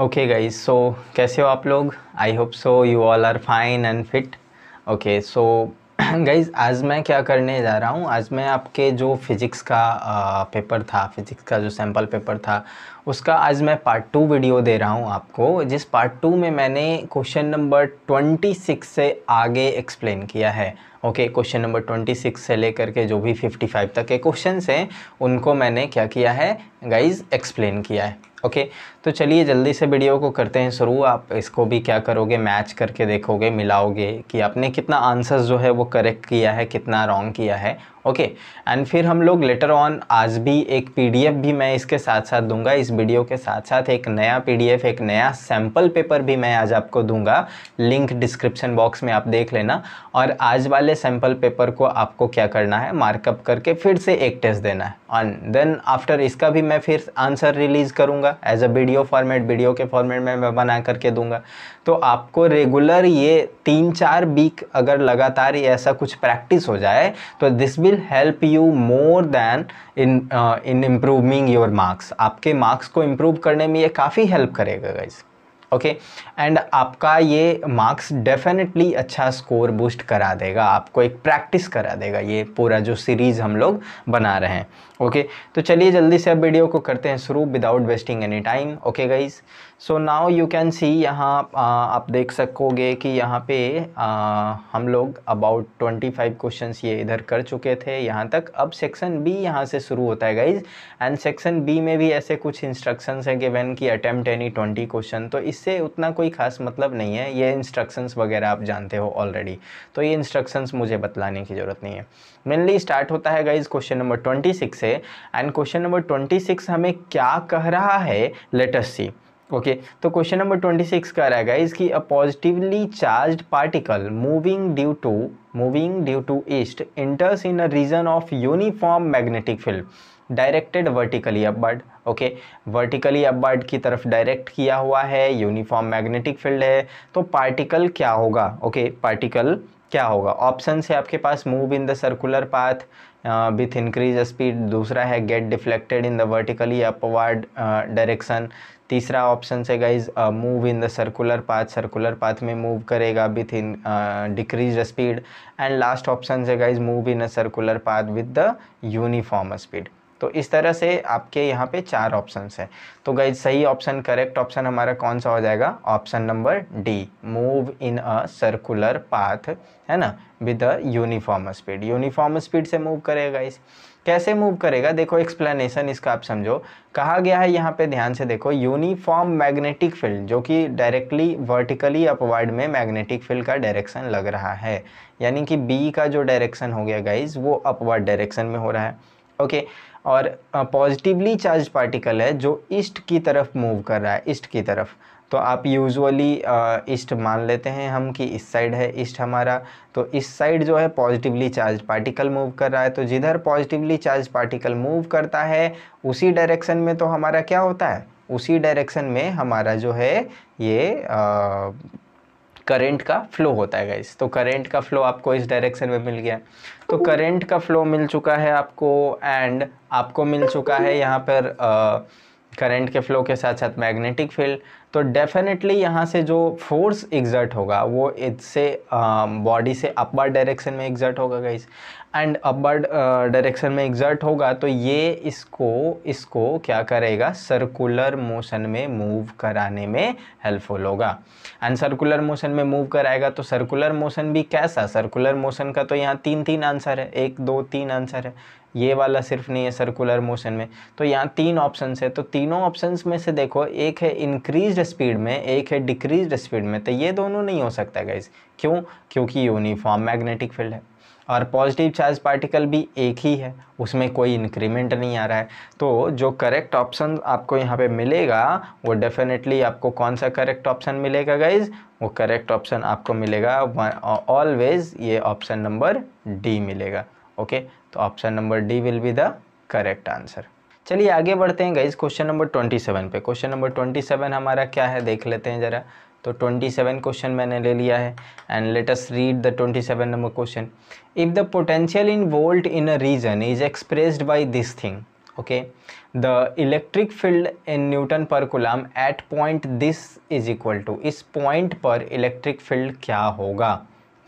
okay guys so kaise ho aap log i hope so you all are fine and fit okay so guys आज मैं क्या करने जा रहा हूँ आज मैं आपके जो फिज़िक्स का आ, पेपर था फिज़िक्स का जो सैम्पल पेपर था उसका आज मैं पार्ट टू वीडियो दे रहा हूँ आपको जिस पार्ट टू में मैंने क्वेश्चन नंबर ट्वेंटी सिक्स से आगे एक्सप्लेन किया है okay question number twenty six से लेकर के जो भी फिफ्टी फाइव तक के क्वेश्चन हैं उनको मैंने क्या किया है गाइज़ एक्सप्लेन किया है ओके तो चलिए जल्दी से वीडियो को करते हैं शुरू आप इसको भी क्या करोगे मैच करके देखोगे मिलाओगे कि आपने कितना आंसर्स जो है वो करेक्ट किया है कितना रॉन्ग किया है ओके एंड फिर हम लोग लेटर ऑन आज भी एक पीडीएफ भी मैं इसके साथ साथ दूंगा इस वीडियो के साथ साथ एक नया पीडीएफ एक नया सैम्पल पेपर भी मैं आज आपको दूंगा लिंक डिस्क्रिप्शन बॉक्स में आप देख लेना और आज वाले सैम्पल पेपर को आपको क्या करना है मार्कअप करके फिर से एक टेस्ट देना है ऑन देन आफ्टर इसका भी मैं फिर आंसर रिलीज़ करूँगा as a video format video के फॉर्मेट में मैं बना करके दूंगा तो आपको रेगुलर ये तीन चार वीक अगर लगातार ऐसा कुछ प्रैक्टिस हो जाए तो this will help you more than in in improving your marks आपके मार्क्स को इम्प्रूव करने में ये काफ़ी हेल्प करेगा गाइज़ ओके okay? एंड आपका ये मार्क्स डेफिनेटली अच्छा स्कोर बूस्ट करा देगा आपको एक प्रैक्टिस करा देगा ये पूरा जो सीरीज़ हम लोग बना रहे हैं ओके तो चलिए जल्दी से अब वीडियो को करते हैं शुरू without wasting any time okay guys so now you can see यहाँ आप देख सकोगे कि यहाँ पे आ, हम लोग अबाउट ट्वेंटी फाइव क्वेश्चन ये इधर कर चुके थे यहाँ तक अब सेक्शन बी यहाँ से शुरू होता है गाइज एंड सेक्शन बी में भी ऐसे कुछ इंस्ट्रक्शंस हैं वैन की अटैम्प्ट एनी ट्वेंटी क्वेश्चन तो इससे उतना कोई खास मतलब नहीं है ये इंस्ट्रक्शंस वगैरह आप जानते हो ऑलरेडी तो ये इंस्ट्रक्शंस मुझे बतलाने की ज़रूरत नहीं है मेनली स्टार्ट होता है guys question number twenty six से and question number twenty six हमें क्या कह रहा है लेटस सी ओके okay, तो क्वेश्चन नंबर ट्वेंटी सिक्स कह रहा है गाइज कि a positively charge particle moving due to moving due to east enters in a region of uniform magnetic field directed vertically upward okay vertically upward की तरफ direct किया हुआ है uniform magnetic field है तो पार्टिकल क्या होगा ओके okay, पार्टिकल क्या होगा ऑप्शन है आपके पास move in the circular path with increase speed दूसरा है get deflected in the vertically upward direction तीसरा ऑप्शन है guys move in the circular path circular path में मूव करेगा with in decrease speed and last option है guys move in a circular path with the uniform speed तो इस तरह से आपके यहाँ पे चार ऑप्शंस हैं तो गई सही ऑप्शन करेक्ट ऑप्शन हमारा कौन सा हो जाएगा option number D move in a circular path है ना with a uniform speed uniform speed से मूव करेगा इस कैसे मूव करेगा देखो एक्सप्लेनेशन इसका आप समझो कहा गया है यहाँ पे ध्यान से देखो यूनिफॉर्म मैग्नेटिक फील्ड जो कि डायरेक्टली वर्टिकली अपवर्ड में मैग्नेटिक फील्ड का डायरेक्शन लग रहा है यानी कि बी का जो डायरेक्शन हो गया गाइज वो अपवर्ड डायरेक्शन में हो रहा है ओके okay, और पॉजिटिवली चार्ज पार्टिकल है जो ईस्ट की तरफ मूव कर रहा है ईस्ट की तरफ तो आप यूजुअली ईस्ट मान लेते हैं हम कि इस साइड है ईस्ट हमारा तो इस साइड जो है पॉजिटिवली चार्ज पार्टिकल मूव कर रहा है तो जिधर पॉजिटिवली चार्ज पार्टिकल मूव करता है उसी डायरेक्शन में तो हमारा क्या होता है उसी डायरेक्शन में हमारा जो है ये आ, करंट का फ्लो होता है गाइस तो करंट का फ्लो आपको इस डायरेक्शन में मिल गया तो करंट का फ्लो मिल चुका है आपको एंड आपको मिल चुका है यहाँ पर करंट के फ्लो के साथ साथ मैग्नेटिक फील्ड तो डेफिनेटली यहाँ से जो फोर्स एग्जर्ट होगा वो इससे बॉडी से अपवर्ड डायरेक्शन में एग्जर्ट होगा गाइस एंड अपवर्ड डायरेक्शन में एग्जर्ट होगा तो ये इसको इसको क्या करेगा सर्कुलर मोशन में मूव कराने में हेल्पफुल होगा एंड सर्कुलर मोशन में मूव कराएगा तो सर्कुलर मोशन भी कैसा सर्कुलर मोशन का तो यहाँ तीन तीन आंसर है एक दो तीन आंसर है ये वाला सिर्फ नहीं है सर्कुलर मोशन में तो यहाँ तीन ऑप्शन है तो तीनों ऑप्शन में से देखो एक है इंक्रीज स्पीड में एक है डिक्रीज स्पीड में तो ये दोनों नहीं हो सकता गाइज क्यों क्योंकि यूनिफॉर्म मैग्नेटिक फील्ड है और पॉजिटिव चार्ज पार्टिकल भी एक ही है उसमें कोई इंक्रीमेंट नहीं आ रहा है तो जो करेक्ट ऑप्शन आपको यहाँ पे मिलेगा वो डेफिनेटली आपको कौन सा करेक्ट ऑप्शन मिलेगा गाइज वो करेक्ट ऑप्शन आपको मिलेगा ऑलवेज ये ऑप्शन नंबर डी मिलेगा ओके तो option number D will be the correct answer चलिए आगे बढ़ते हैं guys question number twenty seven पे क्वेश्चन नंबर ट्वेंटी सेवन हमारा क्या है देख लेते हैं ज़रा तो ट्वेंटी सेवन क्वेश्चन मैंने ले लिया है and as read the twenty seven number question if the potential in volt in a region is expressed by this thing okay the electric field in newton per coulomb at point this is equal to इस point पर electric field क्या होगा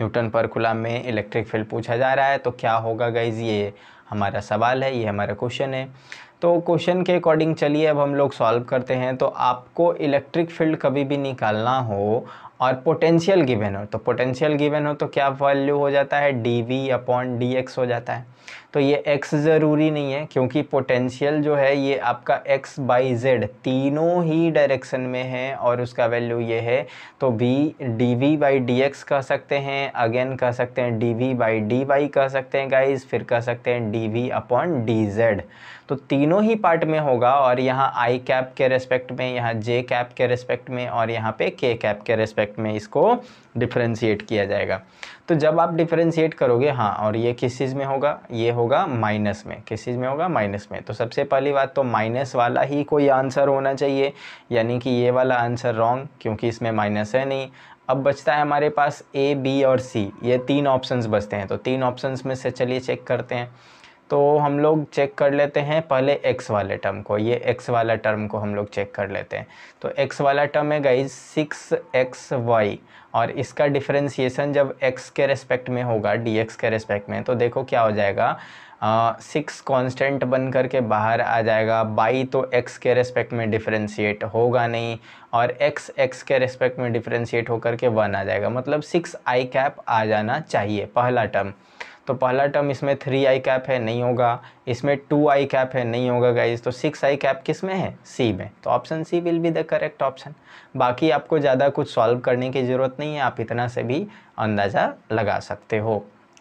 Newton पर कुलाम में electric field पूछा जा रहा है तो क्या होगा गाइज ये हमारा सवाल है ये हमारा क्वेश्चन है तो क्वेश्चन के अकॉर्डिंग चलिए अब हम लोग सॉल्व करते हैं तो आपको इलेक्ट्रिक फील्ड कभी भी निकालना हो और पोटेंशियल गिवन हो तो पोटेंशियल गिवन हो तो क्या वैल्यू हो जाता है D V upon D X हो जाता है तो ये एक्स ज़रूरी नहीं है क्योंकि पोटेंशियल जो है ये आपका एक्स बाई जेड तीनों ही डायरेक्शन में है और उसका वैल्यू ये है तो B D V by D X कह सकते हैं अगेन कह सकते हैं D V by D Y कह सकते हैं गाइज फिर कह सकते हैं D V upon D Z तो तीनों ही पार्ट में होगा और यहाँ आई कैप के रेस्पेक्ट में यहाँ जे कैप के रेस्पेक्ट में और यहाँ पे के कैप के रेस्पेक्ट में इसको डिफ्रेंशिएट किया जाएगा तो जब आप डिफ्रेंशिएट करोगे हाँ और ये किस चीज़ में होगा ये होगा माइनस में किस चीज़ में होगा माइनस में तो सबसे पहली बात तो माइनस वाला ही कोई आंसर होना चाहिए यानी कि ये वाला आंसर रॉन्ग क्योंकि इसमें माइनस है नहीं अब बचता है हमारे पास ए बी और सी ये तीन ऑप्शंस बचते हैं तो तीन ऑप्शंस में से चलिए चेक करते हैं तो हम लोग चेक कर लेते हैं पहले एक्स वाले टर्म को ये एक्स वाला टर्म को हम लोग चेक कर लेते हैं तो एक्स वाला टर्म है गाइज सिक्स एक्स वाई और इसका डिफ्रेंसीसन जब एक्स के रेस्पेक्ट में होगा डी के रेस्पेक्ट में तो देखो क्या हो जाएगा सिक्स कांस्टेंट बन कर के बाहर आ जाएगा बाई तो एक्स के रेस्पेक्ट में डिफ्रेंशिएट होगा नहीं और एक्स एक्स के रेस्पेक्ट में डिफ्रेंशिएट होकर के वन आ जाएगा मतलब सिक्स आई कैप आ जाना चाहिए पहला टर्म तो पहला टर्म इसमें थ्री आई कैप है नहीं होगा इसमें टू आई कैप है नहीं होगा गाइज तो सिक्स आई कैप किस में है सी में तो option C will be the correct option बाकी आपको ज़्यादा कुछ सॉल्व करने की ज़रूरत नहीं है आप इतना से भी अंदाज़ा लगा सकते हो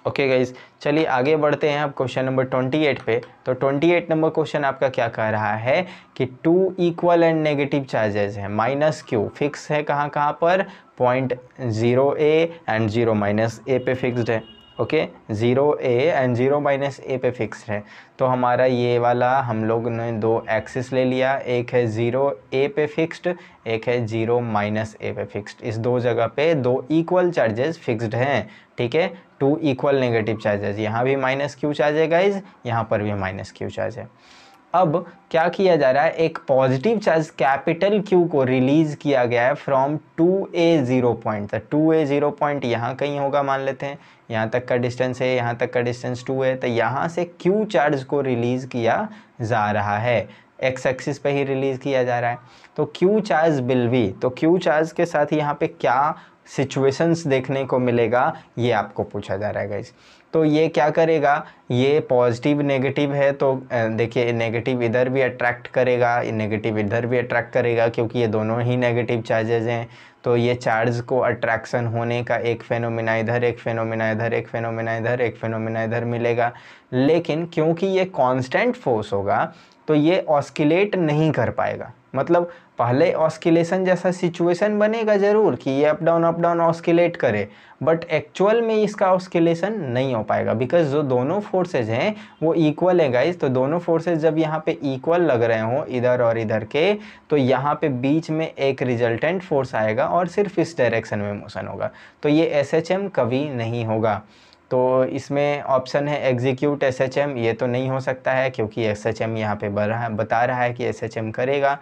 ओके गाइज चलिए आगे बढ़ते हैं आप क्वेश्चन नंबर ट्वेंटी एट पे तो ट्वेंटी एट नंबर क्वेश्चन आपका क्या कह रहा है कि two equal and negative charges हैं माइनस क्यू फिक्स है कहाँ कहाँ पर point zero A and zero minus A पे फिक्स्ड है okay zero A and zero minus A पे फिक्स्ड है तो हमारा ये वाला हम लोग ने दो एक्सिस ले लिया एक है ज़ीरो ए पे फिक्स्ड एक है ज़ीरो माइनस ए पे फिक्स्ड इस दो जगह पे दो इक्वल चार्जेस फिक्स्ड हैं ठीक है टू इक्वल नेगेटिव चार्जेस यहाँ भी माइनस क्यू चार्ज है गाइज यहाँ पर भी माइनस क्यू चार्ज है अब क्या किया जा रहा है एक पॉजिटिव चार्ज कैपिटल क्यू को रिलीज़ किया गया है from two A zero point two A zero point यहाँ कहीं होगा मान लेते हैं यहाँ तक का डिस्टेंस है यहाँ तक का डिस्टेंस टू है तो यहाँ से क्यू चार्ज को रिलीज़ किया जा रहा है एक्स एक्सिस पे ही रिलीज़ किया जा रहा है तो क्यू चार्ज बिल भी तो क्यू चार्ज के साथ यहाँ पे क्या सिचुएशंस देखने को मिलेगा ये आपको पूछा जा रहा है गाइज तो ये क्या करेगा ये पॉजिटिव नेगेटिव है तो देखिए नेगेटिव इधर भी अट्रैक्ट करेगा नेगेटिव इधर भी अट्रैक्ट करेगा क्योंकि ये दोनों ही नेगेटिव चार्जेज हैं तो ये चार्ज को अट्रैक्शन होने का एक फेनोमिना इधर एक फेनोमिना इधर एक फेनोमिना इधर एक फेनोमिना इधर मिलेगा लेकिन क्योंकि ये कांस्टेंट फोर्स होगा तो ये ऑस्किलेट नहीं कर पाएगा मतलब पहले ऑस्किलेशन जैसा सिचुएशन बनेगा ज़रूर कि ये up down up down oscillate करे बट एक्चुअल में इसका ऑस्किलेशन नहीं हो पाएगा बिकॉज जो दोनों फोर्सेज हैं वो इक्वल है गाइज तो दोनों फोर्सेज जब यहाँ पे इक्वल लग रहे हों इधर और इधर के तो यहाँ पे बीच में एक रिजल्टेंट फोर्स आएगा और सिर्फ इस डायरेक्शन में मोशन होगा तो ये एस कभी नहीं होगा तो इसमें ऑप्शन है एग्जीक्यूट एस ये तो नहीं हो सकता है क्योंकि एस एच एम यहाँ पर बता रहा है कि एस करेगा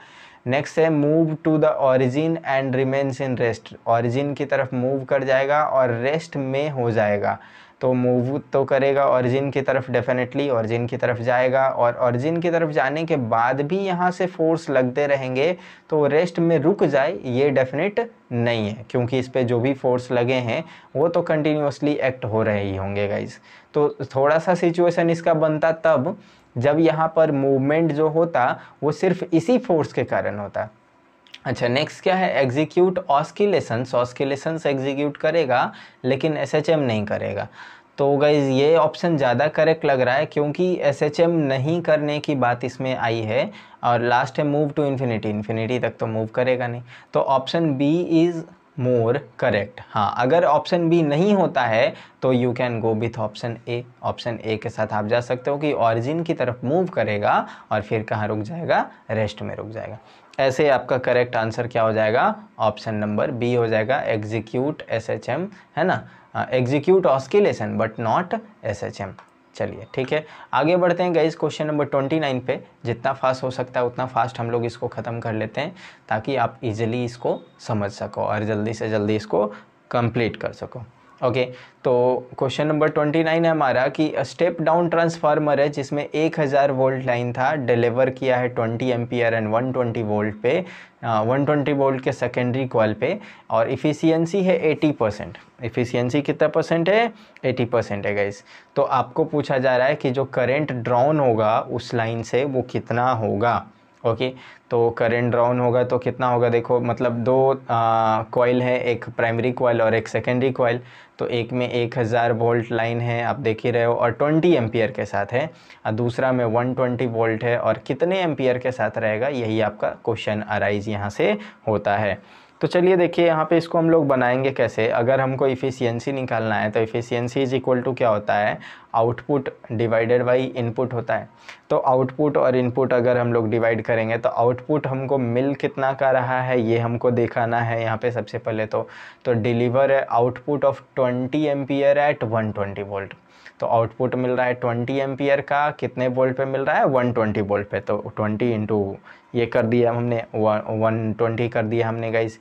नेक्स्ट है move to the origin and remains in rest origin की तरफ मूव कर जाएगा और रेस्ट में हो जाएगा तो मूव तो करेगा ऑरिजिन की तरफ डेफिनेटली ऑरिजिन की तरफ जाएगा और ऑरिजिन की तरफ जाने के बाद भी यहाँ से फोर्स लगते रहेंगे तो रेस्ट में रुक जाए ये डेफिनेट नहीं है क्योंकि इस पर जो भी फोर्स लगे हैं वो तो कंटिन्यूसली एक्ट हो रहे ही होंगे गाइज तो थोड़ा सा सिचुएशन इसका बनता तब जब यहाँ पर मूवमेंट जो होता वो सिर्फ इसी फोर्स के कारण होता अच्छा नेक्स्ट क्या है एग्जीक्यूट ऑस्किलेशंस ऑस्किलेशंस एग्जीक्यूट करेगा लेकिन एस नहीं करेगा तो गाइज़ ये ऑप्शन ज़्यादा करेक्ट लग रहा है क्योंकि एस एच एम नहीं करने की बात इसमें आई है और लास्ट है मूव टू इन्फिनिटी इन्फिनिटी तक तो मूव करेगा नहीं तो option B is more correct हाँ अगर ऑप्शन बी नहीं होता है तो you can go with option A option A के साथ आप जा सकते हो कि ऑरिजिन की तरफ मूव करेगा और फिर कहाँ रुक जाएगा रेस्ट में रुक जाएगा ऐसे आपका करेक्ट आंसर क्या हो जाएगा ऑप्शन नंबर बी हो जाएगा एग्जीक्यूट एस एच एम है ना execute oscillation but not S H M चलिए ठीक है आगे बढ़ते हैं guys question number twenty nine पे जितना फास्ट हो सकता है उतना फास्ट हम लोग इसको ख़त्म कर लेते हैं ताकि आप इजीली इसको समझ सको और जल्दी से जल्दी इसको कंप्लीट कर सको ओके तो क्वेश्चन नंबर ट्वेंटी नाइन है हमारा कि स्टेप डाउन ट्रांसफार्मर है जिसमें एक हज़ार वोल्ट लाइन था डिलीवर किया है twenty M and one twenty volt पे वन ट्वेंटी वोल्ट के सेकेंडरी कॉल पे और इफ़िशियंसी है एटी परसेंट इफ़िशियंसी कितना परसेंट है एटी परसेंट है गाइस तो आपको पूछा जा रहा है कि जो करेंट ड्राउन होगा उस लाइन से वो कितना होगा ओके okay, तो करेंट ड्राउन होगा तो कितना होगा देखो मतलब दो कॉयल है एक प्राइमरी कॉयल और एक सेकेंडरी कॉयल तो एक में एक हज़ार वोल्ट लाइन है आप देख ही रहे हो और ट्वेंटी एम्पियर के साथ है और दूसरा में वन ट्वेंटी वोल्ट है और कितने एम्पियर के साथ रहेगा यही आपका क्वेश्चन अराइज यहाँ से होता है तो चलिए देखिए यहाँ पे इसको हम लोग बनाएंगे कैसे अगर हमको इफ़िशियंसी निकालना है तो इफ़िशियंसी इज इक्वल टू क्या होता है आउटपुट डिवाइडेड बाई इनपुट होता है तो आउटपुट और इनपुट अगर हम लोग डिवाइड करेंगे तो आउटपुट हमको मिल कितना का रहा है ये हमको देखाना है यहाँ पे सबसे पहले तो तो डिलीवर है output of 20 ampere at 120 volt तो आउटपुट मिल रहा है ट्वेंटी एम्पियर का कितने वोल्ट पे मिल रहा है वन ट्वेंटी वोल्ट पे तो ट्वेंटी इंटू ये कर दिया हमने वन ट्वेंटी कर दिया हमने गाइस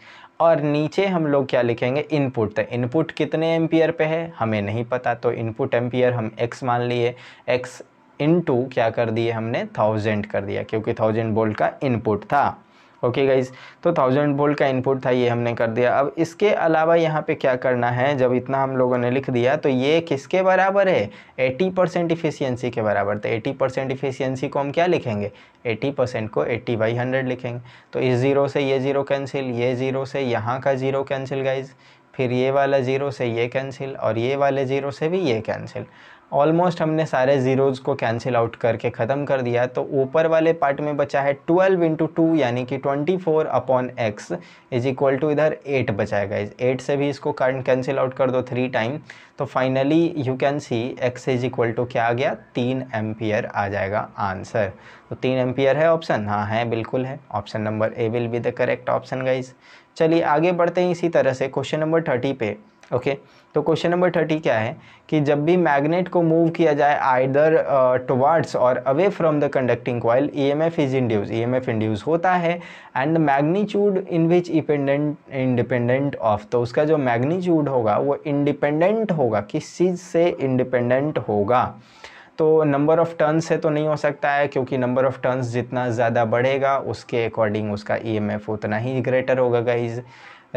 और नीचे हम लोग क्या लिखेंगे इनपुट तो इनपुट कितने एम्पियर पे है हमें नहीं पता तो इनपुट एम्पियर हम एक्स मान लिए एक्स इन टू क्या कर दिए हमने थाउजेंड कर दिया क्योंकि थाउजेंड बोल्ट का इनपुट था ओके गाइज तो थाउजेंड वोल्ट का इनपुट था ये हमने कर दिया अब इसके अलावा यहाँ पे क्या करना है जब इतना हम लोगों ने लिख दिया तो ये किसके बराबर है एटी परसेंट इफिशियंसी के बराबर तो एटी परसेंट इफिशियंसी को हम क्या लिखेंगे एटी परसेंट को एट्टी बाई हंड्रेड लिखेंगे तो इस ज़ीरो से ये ज़ीरो कैंसिल ये ज़ीरो से यहाँ का ज़ीरो कैंसिल गाइज़ फिर ये वाला ज़ीरो से ये कैंसिल और ये वाले ज़ीरो से भी ये कैंसिल ऑलमोस्ट हमने सारे ज़ीरोज़ को कैंसिल आउट करके ख़त्म कर दिया तो ऊपर वाले पार्ट में बचा है ट्वेल्व इंटू टू यानी कि twenty four upon x is equal to इधर एट बचाएगा इस एट से भी इसको कैंसिल आउट कर दो थ्री टाइम तो finally you can see x is equal to क्या आ गया तीन एम्पियर आ जाएगा आंसर तो तीन एम्पियर है ऑप्शन हाँ है बिल्कुल है option number A will be the correct option guys चलिए आगे बढ़ते हैं इसी तरह से क्वेश्चन नंबर थर्टी पे ओके okay? तो क्वेश्चन नंबर थर्टी क्या है कि जब भी मैग्नेट को मूव किया जाए आइदर टुवार्ड्स और away from the conducting coil E M F is induce E M F induce होता है and magnitude magnitude in which independent independent of तो उसका जो मैग्नीट्यूड होगा वो इंडिपेंडेंट होगा किस चीज़ से इंडिपेंडेंट होगा तो नंबर ऑफ़ टर्न्स से तो नहीं हो सकता है क्योंकि नंबर ऑफ़ टर्न्स जितना ज़्यादा बढ़ेगा उसके अकॉर्डिंग उसका ईएमएफ e उतना ही ग्रेटर होगा guys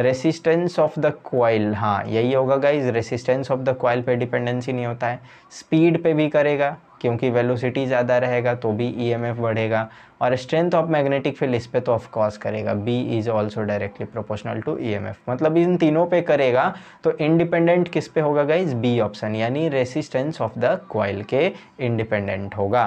resistance of the coil हाँ यही होगा guys resistance of the coil पे डिपेंडेंसी नहीं होता है स्पीड पे भी करेगा क्योंकि वेलोसिटी ज़्यादा रहेगा तो भी ईएमएफ e बढ़ेगा और स्ट्रेंथ ऑफ मैग्नेटिक फील्ड इस पर तो ऑफकोर्स करेगा B is also directly proportional to EMF मतलब इन तीनों पे करेगा तो इंडिपेंडेंट किस पे होगा गाइज बी ऑप्शन यानी रेसिस्टेंस ऑफ द क्वाइल के इंडिपेंडेंट होगा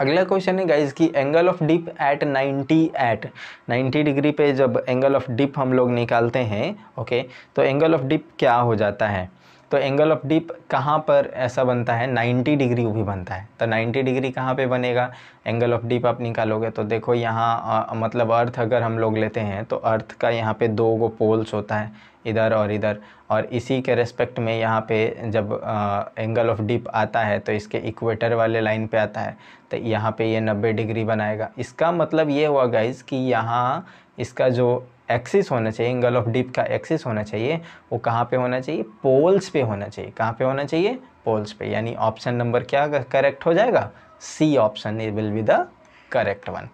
अगला क्वेश्चन है गाइज की angle of dip at 90 at 90 degree पे जब एंगल ऑफ डिप हम लोग निकालते हैं ओके तो एंगल ऑफ डिप क्या हो जाता है तो एंगल ऑफ डीप कहाँ पर ऐसा बनता है 90 डिग्री वो भी बनता है तो 90 डिग्री कहाँ पे बनेगा एंगल ऑफ डीप आप निकालोगे तो देखो यहाँ मतलब अर्थ अगर हम लोग लेते हैं तो अर्थ का यहाँ पे दो गो पोल्स होता है इधर और इधर और इसी के रेस्पेक्ट में यहाँ पे जब आ, एंगल ऑफ डीप आता है तो इसके इक्वेटर वाले लाइन पर आता है तो यहाँ पर ये नब्बे डिग्री बनाएगा इसका मतलब ये हुआ गाइज कि यहाँ इसका जो एक्सिस होना चाहिए एंगल ऑफ डिप का एक्सिस होना चाहिए वो कहाँ पे होना चाहिए पोल्स पे होना चाहिए कहाँ पे होना चाहिए पोल्स पे यानी ऑप्शन नंबर क्या करेक्ट हो जाएगा C option will be the correct one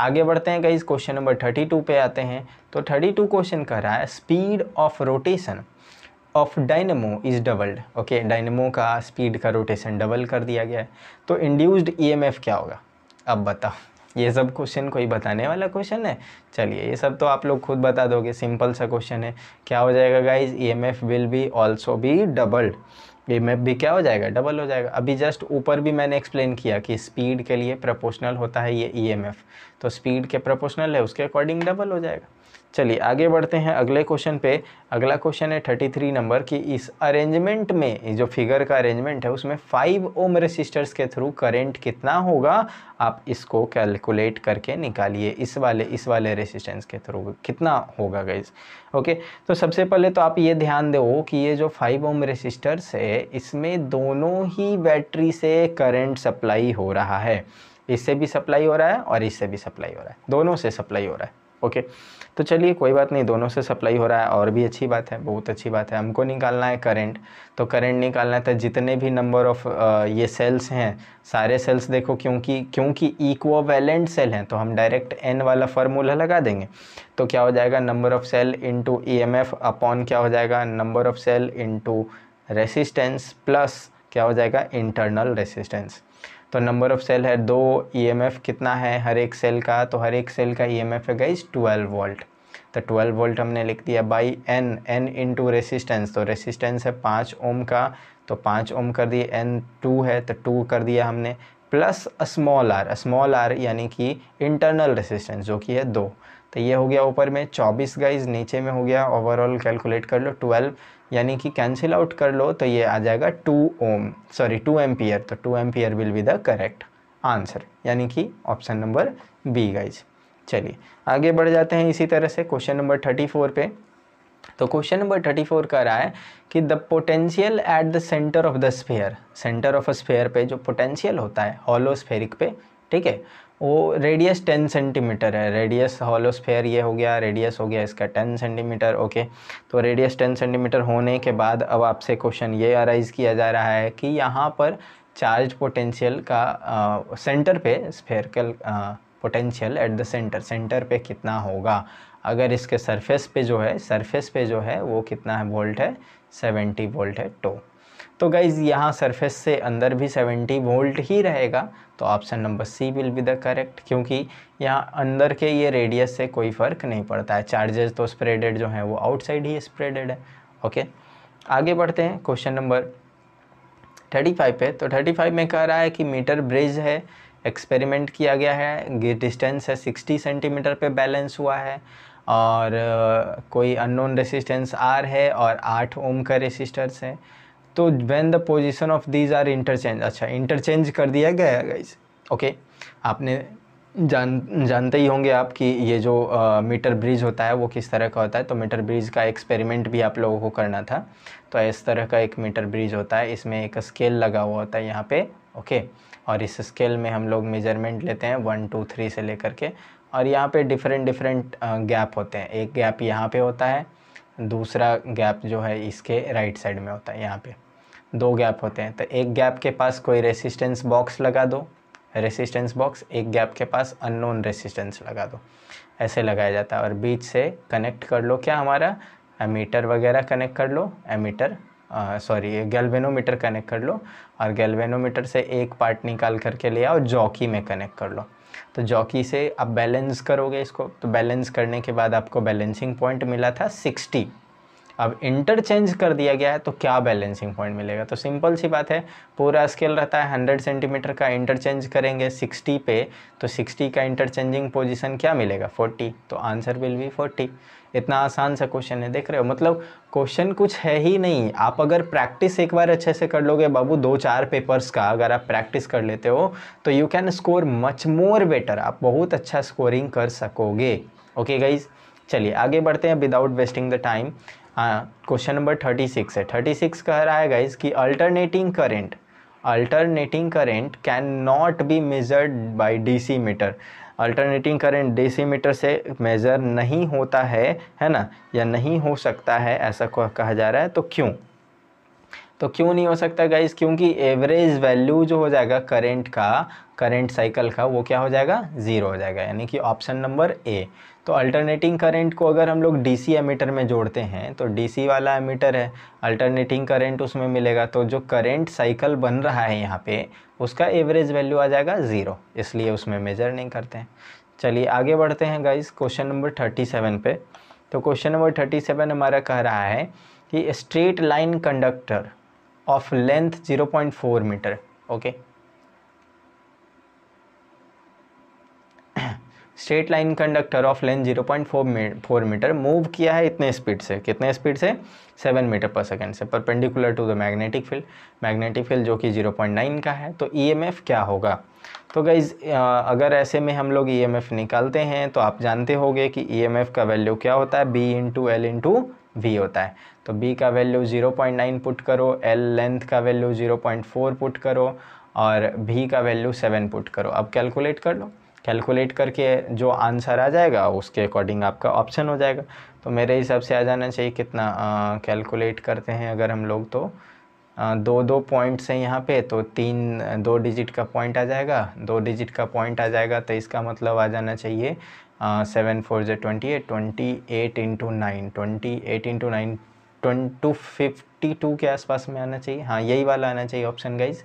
आगे बढ़ते हैं कई क्वेश्चन नंबर थर्टी टू पे आते हैं तो थर्टी टू क्वेश्चन कह रहा है speed of rotation of dynamo is doubled okay dynamo का स्पीड का रोटेशन डबल कर दिया गया है तो इंड्यूस्ड ईएमएफ e क्या होगा अब बताओ ये सब क्वेश्चन कोई बताने वाला क्वेश्चन है चलिए ये सब तो आप लोग खुद बता दोगे सिंपल सा क्वेश्चन है क्या हो जाएगा guys E M F will be also be doubled M F भी क्या हो जाएगा डबल हो जाएगा अभी जस्ट ऊपर भी मैंने एक्सप्लेन किया कि स्पीड के लिए प्रपोशनल होता है ये एफ e तो स्पीड के प्रपोशनल है उसके अकॉर्डिंग डबल हो जाएगा चलिए आगे बढ़ते हैं अगले क्वेश्चन पे अगला क्वेश्चन है थर्टी थ्री नंबर कि इस अरेंजमेंट में जो फिगर का अरेंजमेंट है उसमें फाइव ओम रेसिस्टर्स के थ्रू करेंट कितना होगा आप इसको कैलकुलेट करके निकालिए इस वाले इस वाले रेसिस्टेंस के थ्रू कितना होगा गाइज ओके तो सबसे पहले तो आप ये ध्यान दो कि ये जो फाइव ओम रेसिस्टर्स है इसमें दोनों ही बैटरी से करेंट सप्लाई हो रहा है इससे भी सप्लाई हो रहा है और इससे भी सप्लाई हो रहा है दोनों से सप्लाई हो रहा है ओके okay. तो चलिए कोई बात नहीं दोनों से सप्लाई हो रहा है और भी अच्छी बात है बहुत अच्छी बात है हमको निकालना है करंट तो करंट निकालना है तो जितने भी नंबर ऑफ़ ये सेल्स हैं सारे सेल्स देखो क्योंकि क्योंकि वैलेंट सेल हैं तो हम डायरेक्ट एन वाला फार्मूला लगा देंगे तो क्या हो जाएगा number of cell into E upon क्या हो जाएगा number of cell into resistance plus क्या हो जाएगा इंटरनल रेसिस्टेंस तो नंबर ऑफ़ सेल है दो ईएमएफ e कितना है हर एक सेल का तो हर एक सेल का ईएमएफ e है गाइज 12 वोल्ट तो 12 वोल्ट हमने लिख दिया by N N two resistance तो रेसिस्टेंस है पाँच ओम का तो पाँच ओम कर दिए एन टू है तो टू कर दिया हमने plus small R small R यानी कि इंटरनल रेसिस्टेंस जो कि है दो तो ये हो गया ऊपर में 24 गाइज नीचे में हो गया ओवरऑल कैलकुलेट कर लो ट्वेल्व यानी कि कैंसिल आउट कर लो तो ये आ जाएगा two ohm sorry two ampere तो two ampere will be the correct answer यानी कि ऑप्शन नंबर बी गाइज चलिए आगे बढ़ जाते हैं इसी तरह से क्वेश्चन नंबर थर्टी फोर पे तो क्वेश्चन नंबर थर्टी फोर का रहा है कि the potential at the centre of the sphere centre of a sphere पे जो पोटेंशियल होता है हॉलो स्फेरिक पे ठीक है वो रेडियस टेन सेंटीमीटर है रेडियस हॉलोस्फेयर ये हो गया रेडियस हो गया इसका टेन सेंटीमीटर ओके तो रेडियस टेन सेंटीमीटर होने के बाद अब आपसे क्वेश्चन ये अराइज़ किया जा रहा है कि यहाँ पर चार्ज पोटेंशियल का आ, सेंटर पे spherical potential at the centre centre पे कितना होगा अगर इसके सरफेस पे जो है सरफेस पे जो है वो कितना है वोल्ट है सेवेंटी वोल्ट है टो तो गाइज़ तो यहाँ सरफेस से अंदर भी सेवेंटी वोल्ट ही रहेगा तो option number C will be the correct क्योंकि यहाँ अंदर के ये रेडियस से कोई फ़र्क नहीं पड़ता है चार्जेस तो स्प्रेडेड जो हैं वो आउटसाइड ही स्प्रेडेड है ओके आगे बढ़ते हैं क्वेश्चन नंबर थर्टी फाइव पे तो थर्टी फाइव में कह रहा है कि मीटर ब्रिज है एक्सपेरिमेंट किया गया है डिस्टेंस है सिक्सटी सेंटीमीटर पे बैलेंस हुआ है और कोई अननोन रेसिस्टेंस आर है और आठ ओम का रेसिस्टर्स है तो when the position of these are interchange अच्छा इंटरचेंज कर दिया गया गाइज ओके आपने जान जानते ही होंगे आप कि ये जो आ, मीटर ब्रिज होता है वो किस तरह का होता है तो मीटर ब्रिज का एक्सपेरिमेंट भी आप लोगों को करना था तो इस तरह का एक मीटर ब्रिज होता है इसमें एक स्केल लगा हुआ होता है यहाँ पे ओके और इस स्केल में हम लोग मेजरमेंट लेते हैं वन टू थ्री से लेकर के और यहाँ पे डिफरेंट डिफरेंट गैप होते हैं एक गैप यहाँ पर होता है दूसरा गैप जो है इसके राइट साइड में होता है यहाँ पर दो गैप होते हैं तो एक गैप के पास कोई रेसिस्टेंस बॉक्स लगा दो रेसिस्टेंस बॉक्स एक गैप के पास अननोन रेसिस्टेंस लगा दो ऐसे लगाया जाता है और बीच से कनेक्ट कर लो क्या हमारा एमीटर वगैरह कनेक्ट कर लो एमीटर सॉरी गैल्वेनोमीटर कनेक्ट कर लो और गैल्वेनोमीटर से एक पार्ट निकाल करके ले आओ जॉकी में कनेक्ट कर लो तो जॉकी से आप बैलेंस करोगे इसको तो बैलेंस करने के बाद आपको बैलेंसिंग पॉइंट मिला था सिक्सटी अब इंटरचेंज कर दिया गया है तो क्या बैलेंसिंग पॉइंट मिलेगा तो सिंपल सी बात है पूरा स्केल रहता है हंड्रेड सेंटीमीटर का इंटरचेंज करेंगे सिक्सटी पे तो सिक्सटी का इंटरचेंजिंग पोजिशन क्या मिलेगा फोर्टी तो आंसर विल बी फोर्टी इतना आसान सा क्वेश्चन है देख रहे हो मतलब क्वेश्चन कुछ है ही नहीं आप अगर प्रैक्टिस एक बार अच्छे से कर लोगे बाबू दो चार पेपर्स का अगर आप प्रैक्टिस कर लेते हो तो you can score much more better आप बहुत अच्छा स्कोरिंग कर सकोगे ओके गाइज चलिए आगे बढ़ते हैं विदाउट वेस्टिंग द टाइम हाँ क्वेश्चन नंबर थर्टी सिक्स है थर्टी सिक्स कह रहा है गाइज कि alternating current alternating current cannot be measured by DC meter alternating D DC meter से मेज़र नहीं होता है है ना या नहीं हो सकता है ऐसा कहा जा रहा है तो क्यों तो क्यों नहीं हो सकता गाइज क्योंकि एवरेज वैल्यू जो हो जाएगा करेंट का करेंट साइकिल का वो क्या हो जाएगा ज़ीरो हो जाएगा यानी कि ऑप्शन नंबर ए तो अल्टरनेटिंग करंट को अगर हम लोग डीसी एमीटर में जोड़ते हैं तो डीसी वाला एमीटर है अल्टरनेटिंग करंट उसमें मिलेगा तो जो करंट साइकिल बन रहा है यहाँ पे उसका एवरेज वैल्यू आ जाएगा ज़ीरो इसलिए उसमें मेजर नहीं करते हैं चलिए आगे बढ़ते हैं guys question number thirty seven तो क्वेश्चन नंबर थर्टी सेवन हमारा कह रहा है कि straight line conductor of length zero point four metre okay straight line conductor of length 0.4 मी, फोर मीटर मूव किया है इतने स्पीड से कितने स्पीड से 7 मीटर पर सेकंड से perpendicular to the magnetic field magnetic field जो कि 0.9 का है तो ईएमएफ e क्या होगा तो गाइज अगर ऐसे में हम लोग ईएमएफ e निकालते हैं तो आप जानते होंगे कि ईएमएफ e का वैल्यू क्या होता है B into L into V होता है तो बी का वैल्यू जीरो पुट करो एल लेंथ का वैल्यू जीरो पुट करो और भी का वैल्यू सेवन पुट करो अब कैलकुलेट कर लो कैलकुलेट करके जो आंसर आ जाएगा उसके अकॉर्डिंग आपका ऑप्शन हो जाएगा तो मेरे हिसाब से आ जाना चाहिए कितना कैलकुलेट करते हैं अगर हम लोग तो आ, दो दो पॉइंट्स हैं यहाँ पे तो तीन दो डिजिट का पॉइंट आ जाएगा दो डिजिट का पॉइंट आ जाएगा तो इसका मतलब आ जाना चाहिए सेवन फोर जो twenty eight twenty eight into nine twenty eight into nine two fifty two के आसपास में आना चाहिए हाँ यही वाला आना चाहिए ऑप्शन गाइज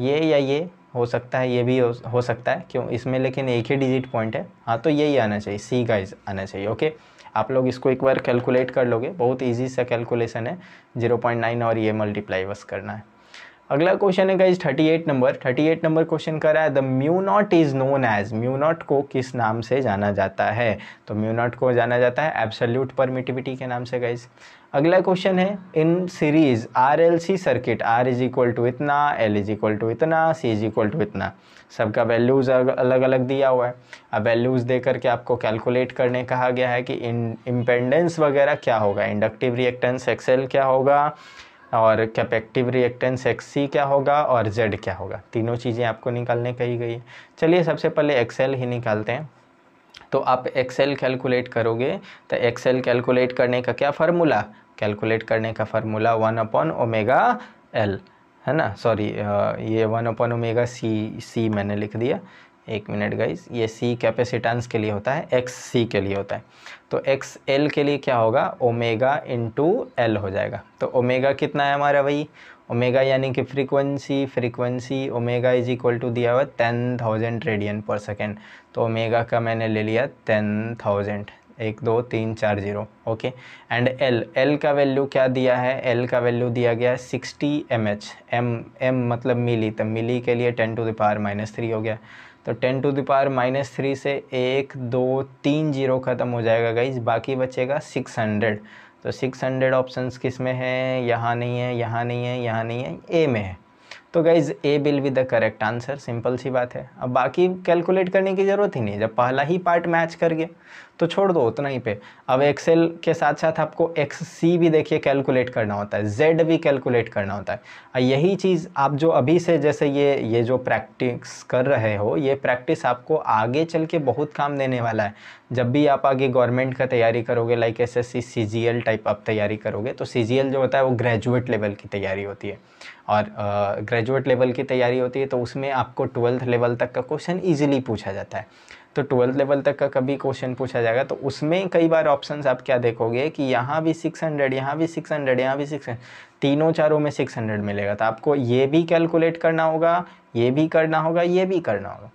ये या ये हो सकता है ये भी हो, हो सकता है क्यों इसमें लेकिन एक ही डिजिट पॉइंट है हाँ तो यही आना चाहिए सी का आना चाहिए ओके आप लोग इसको एक बार कैलकुलेट कर लोगे बहुत ईजी सा कैलकुलेशन है जीरो पॉइंट नाइन और ये मल्टीप्लाई बस करना है अगला क्वेश्चन है guys thirty eight number thirty eight number question कर रहा है the mu naught is known as mu naught को किस नाम से जाना जाता है तो म्यू नॉट को जाना जाता है एब्सोल्यूट परमिटिविटी के नाम से गाइज अगला क्वेश्चन है in series R L C circuit R is equal to इतना एल इज इक्वल टू इतना सी इज इक्वल टू इतना सबका वैल्यूज़ अलग अलग दिया हुआ है अब वैल्यूज़ दे करके आपको कैलकुलेट करने कहा गया है कि इन इम्पेंडेंस वगैरह क्या होगा इंडक्टिव रिएक्टेंस एक्सएल क्या होगा और कैपेक्टिव रिएक्टेंस एक्स सी क्या होगा और जेड क्या होगा तीनों चीज़ें आपको निकालने कही गई है चलिए सबसे पहले एक्सएल ही निकालते हैं तो आप एक्सेल कैलकुलेट करोगे तो एक्सेल कैलकुलेट करने का क्या फार्मूला कैलकुलेट करने का formula one upon omega L है ना सॉरी ये one upon omega C C मैंने लिख दिया एक मिनट गाइज ये सी कैपेसिटेंस के लिए होता है एक्स सी के लिए होता है तो एक्स एल के लिए क्या होगा ओमेगा इंटू एल हो जाएगा तो ओमेगा कितना है हमारा भाई ओमेगा यानी कि frequency frequency omega is equal to दिया हुआ टेन थाउजेंड रेडियन पर सेकेंड तो ओमेगा का मैंने ले लिया टेन थाउजेंड एक दो तीन चार zero okay and L L का वैल्यू क्या दिया है एल का वैल्यू दिया गया है sixty M H M M मतलब मिली तो मिली के लिए ten to the power minus three हो गया तो ten to the power minus three से एक दो तीन जीरो ख़त्म हो जाएगा गाइज बाकी बचेगा सिक्स हंड्रेड तो 600 ऑप्शन किस में है यहाँ नहीं है यहाँ नहीं है यहाँ नहीं है ए में है तो guys A will with the correct answer simple सी बात है अब बाकी कैलकुलेट करने की ज़रूरत ही नहीं है जब पहला ही पार्ट मैच कर गया तो छोड़ दो उतना ही पे अब एक्सेल के साथ साथ आपको एक्स सी भी देखिए कैलकुलेट करना होता है जेड भी कैलकुलेट करना होता है यही चीज़ आप जो अभी से जैसे ये ये जो प्रैक्टिस कर रहे हो ये प्रैक्टिस आपको आगे चल के बहुत काम देने वाला है जब भी आप आगे गवर्नमेंट का तैयारी करोगे लाइक एस एस टाइप आप तैयारी करोगे तो सी जो होता है वो ग्रेजुएट लेवल की तैयारी होती है और ग्रेजुएट लेवल की तैयारी होती है तो उसमें आपको ट्वेल्थ लेवल तक का क्वेश्चन ईजिली पूछा जाता है तो ट्वेल्थ लेवल तक का कभी क्वेश्चन पूछा जाएगा तो उसमें कई बार ऑप्शन आप क्या देखोगे कि यहाँ भी सिक्स हंड्रेड यहाँ भी सिक्स हंड्रेड यहाँ भी सिक्स तीनों चारों में सिक्स हंड्रेड मिलेगा तो आपको ये भी कैलकुलेट करना होगा ये भी करना होगा ये भी करना होगा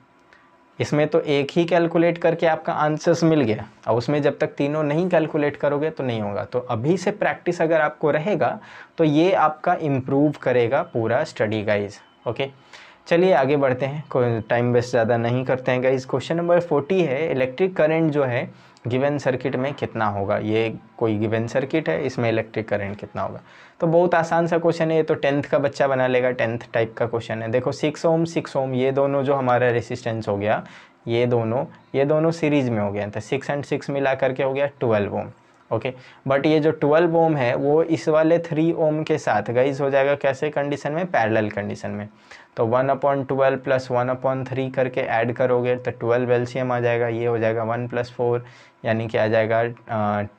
इसमें तो एक ही कैलकुलेट करके आपका आंसर्स मिल गया और उसमें जब तक तीनों नहीं कैलकुलेट करोगे तो नहीं होगा तो अभी से प्रैक्टिस अगर आपको रहेगा तो ये आपका इम्प्रूव करेगा पूरा स्टडी गाइज ओके चलिए आगे बढ़ते हैं कोई टाइम वेस्ट ज़्यादा नहीं करते हैं गाइज क्वेश्चन नंबर फोर्टी है इलेक्ट्रिक करंट जो है गिवन सर्किट में कितना होगा ये कोई गिवन सर्किट है इसमें इलेक्ट्रिक करंट कितना होगा तो बहुत आसान सा क्वेश्चन है ये तो टेंथ का बच्चा बना लेगा टेंथ टाइप का क्वेश्चन है देखो सिक्स ओम सिक्स ओम ये दोनों जो हमारा रेसिस्टेंस हो गया ये दोनों ये दोनों सीरीज में हो गया तो सिक्स एंड सिक्स मिला करके हो गया ट्वेल्व ओम ओके बट ये जो ट्वेल्व ओम है वो इस वाले थ्री ओम के साथ गाइज हो जाएगा कैसे कंडीशन में पैरल कंडीशन में तो one upon twelve plus one upon three करके ऐड करोगे तो ट्वेल्व एल्शियम आ जाएगा ये हो जाएगा वन प्लस फोर यानी कि आ जाएगा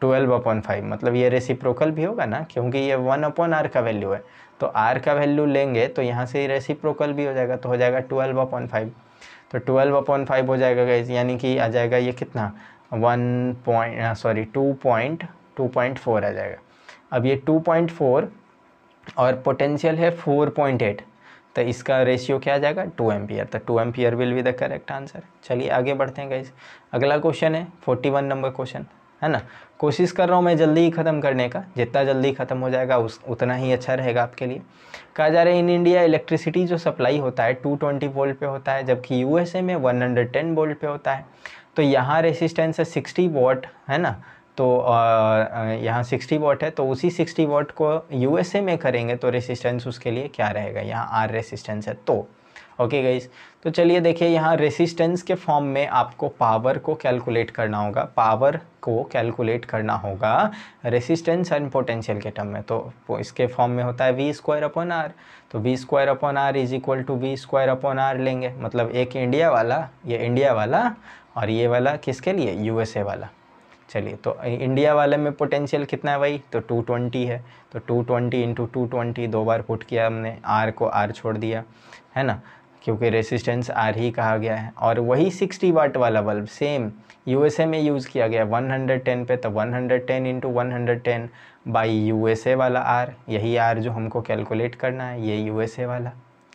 ट्वेल्व अपॉन फाइव मतलब ये रेसिप्रोकल भी होगा ना क्योंकि ये वन अपॉन आर का वैल्यू है तो आर का वैल्यू लेंगे तो यहाँ से रेसिप्रोकल भी हो जाएगा तो हो जाएगा ट्वेल्व अपॉन फाइव तो ट्वेल्व अपॉन फाइव हो जाएगा गाइज यानी कि आ जाएगा ये कितना one point sorry two point two point four आ जाएगा अब ये टू पॉइंट फोर और पोटेंशियल है फोर पॉइंट एट तो इसका रेशियो क्या आ जाएगा टू एम्पियर तो two ampere will be the correct answer चलिए आगे बढ़ते हैं गाइज अगला क्वेश्चन है फोर्टी वन नंबर क्वेश्चन है ना कोशिश कर रहा हूँ मैं जल्दी ही ख़त्म करने का जितना जल्दी ख़त्म हो जाएगा उस उतना ही अच्छा रहेगा आपके लिए कहा जा रहा है इन इंडिया इलेक्ट्रिसिटी जो सप्लाई होता है 220 वोल्ट पे होता है जबकि यूएसए में 110 वोल्ट पे होता है तो यहाँ रेसिस्टेंस है 60 वॉट है ना तो यहाँ 60 वॉट है तो उसी 60 वॉट को यूएसए में करेंगे तो रेसिस्टेंस उसके लिए क्या रहेगा यहाँ आर रेसिस्टेंस है तो ओके गाइज तो चलिए देखिए यहाँ रेसिस्टेंस के फॉर्म में आपको पावर को कैलकुलेट करना होगा पावर को कैलकुलेट करना होगा रेसिस्टेंस एंड पोटेंशियल के टर्म में तो इसके फॉर्म में होता है वी स्क्वायर अपॉन आर तो V square upon R is equal to V square upon R लेंगे मतलब एक इंडिया वाला ये इंडिया वाला और ये वाला किसके लिए यूएसए वाला चलिए तो इंडिया वाले में पोटेंशियल कितना है भाई तो 220 है तो 220 ट्वेंटी इंटू टू दो बार पुट किया हमने आर को आर छोड़ दिया है ना क्योंकि रेसिस्टेंस आर ही कहा गया है और वही 60 वाट वाला बल्ब सेम यूएसए में यूज़ किया गया 110 पे तो 110 hundred ten into one by वाला आर यही आर जो हमको कैलकुलेट करना है ये यूएसए वाला